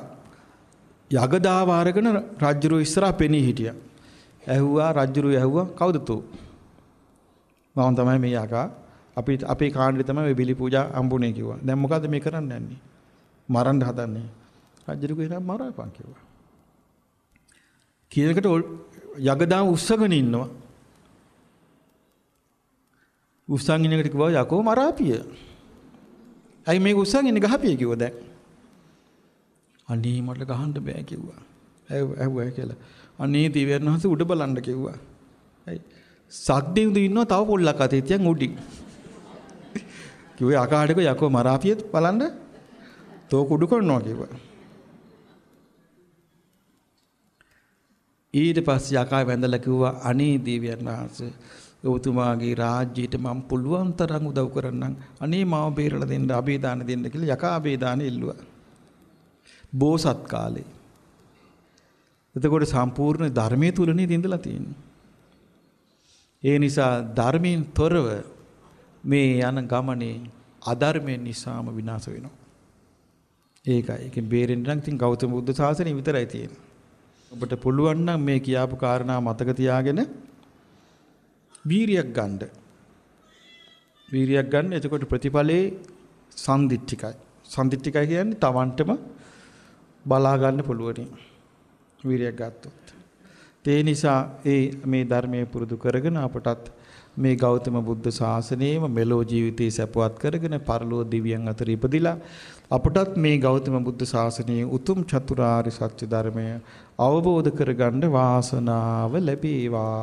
Speaker 1: යගදාව අරගෙන රාජ්‍යරු ඉස්සරහා පෙනී හිටියා. ඇහුවා රාජ්‍යරු ඇහුවා කවුද තෝ? මම තමයි මේ යකා අපි අපේ කාණ්ඩේ තමයි මේ බිලි පූජා අම්බුනේ කිව්වා. දැන් මොකද්ද මේ කරන්න යන්නේ? මරන්න හදන්නේ. රජුගේ නම් මරාපන් කිව්වා. කීයකට යගදා උස්සගෙන ඉන්නවා. උස්සන් ඉන්න එකට කිව්වා යකෝ මරාපිය. ඇයි මේක උස්සන් ඉන්නේ ගහපිය කිව්වා දැන්. අනේ මට ගහන්න බෑ කිව්වා. ඇහුවා කියලා. අනේ දිව්‍යන් වහන්සේ උඩ බලන්න කිව්වා. ඇයි සක්දේවිඳු ඉන්නවා තව පොල්ලක් අතේ තියන් උඩින්. කිව්වේ අකාඩක යකෝ මරාපිය බලන්න තෝ කුඩු කරනවා කිව්වා. ඊට පස්සේ යකා වැඳලා කිව්වා අනේ දෙවියන් වහන්සේ ඔබතුමාගේ රාජ්‍යයට මම පුළුවන් තරම් උදව් කරන්නම්. අනේ මාව බේරලා දෙන්න, අබේදාන දෙන්න කියලා යකා අබේදාන ඉල්ලුවා. බෝසත් කාලේ. එතකොට සම්පූර්ණ ධර්මයේ තුලනේ දින්දලා තියෙන්නේ. ඒ නිසා ධර්මයෙන් තොරව මේ යන ගමනේ අධර්මයෙන් නිසාම විනාශ වෙනවා. ඒකයි. ඒකෙන් බේරෙන්න නම් ඉතින් ගෞතම බුද්ධ ශාසනය විතරයි තියෙන්නේ. ඔබට පුළුවන් නම් මේ කියාපු කාරණා මතක තියාගෙන වීරියක් ගන්න. වීරියක් ගන්න. එතකොට ප්‍රතිඵලේ සම්දිට්ඨිකයි. සම්දිට්ඨිකයි කියන්නේ Tamanටම බලා ගන්න පුළුවන්. වීරියක් ගත්තොත්. ඒ නිසා ඒ මේ ධර්මයේ පුරුදු කරගෙන අපටත් මේ ගෞතම බුද්ධ ශාසනයේම මෙලෝ ජීවිතේ සැපවත් කරගෙන පරලෝ දිව්‍යයන් අතර ඉපදිලා අපටත් මේ ගෞතම බුද්ධ ශාසනයේ උතුම් චතුරාර්ය සත්‍ය ධර්මය අවබෝධ කරගන්න වාසනාව ලැබේවා.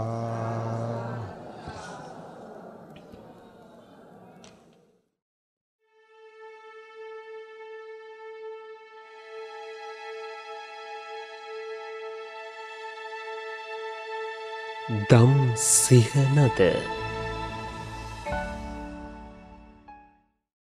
Speaker 1: දම්
Speaker 2: සිහනද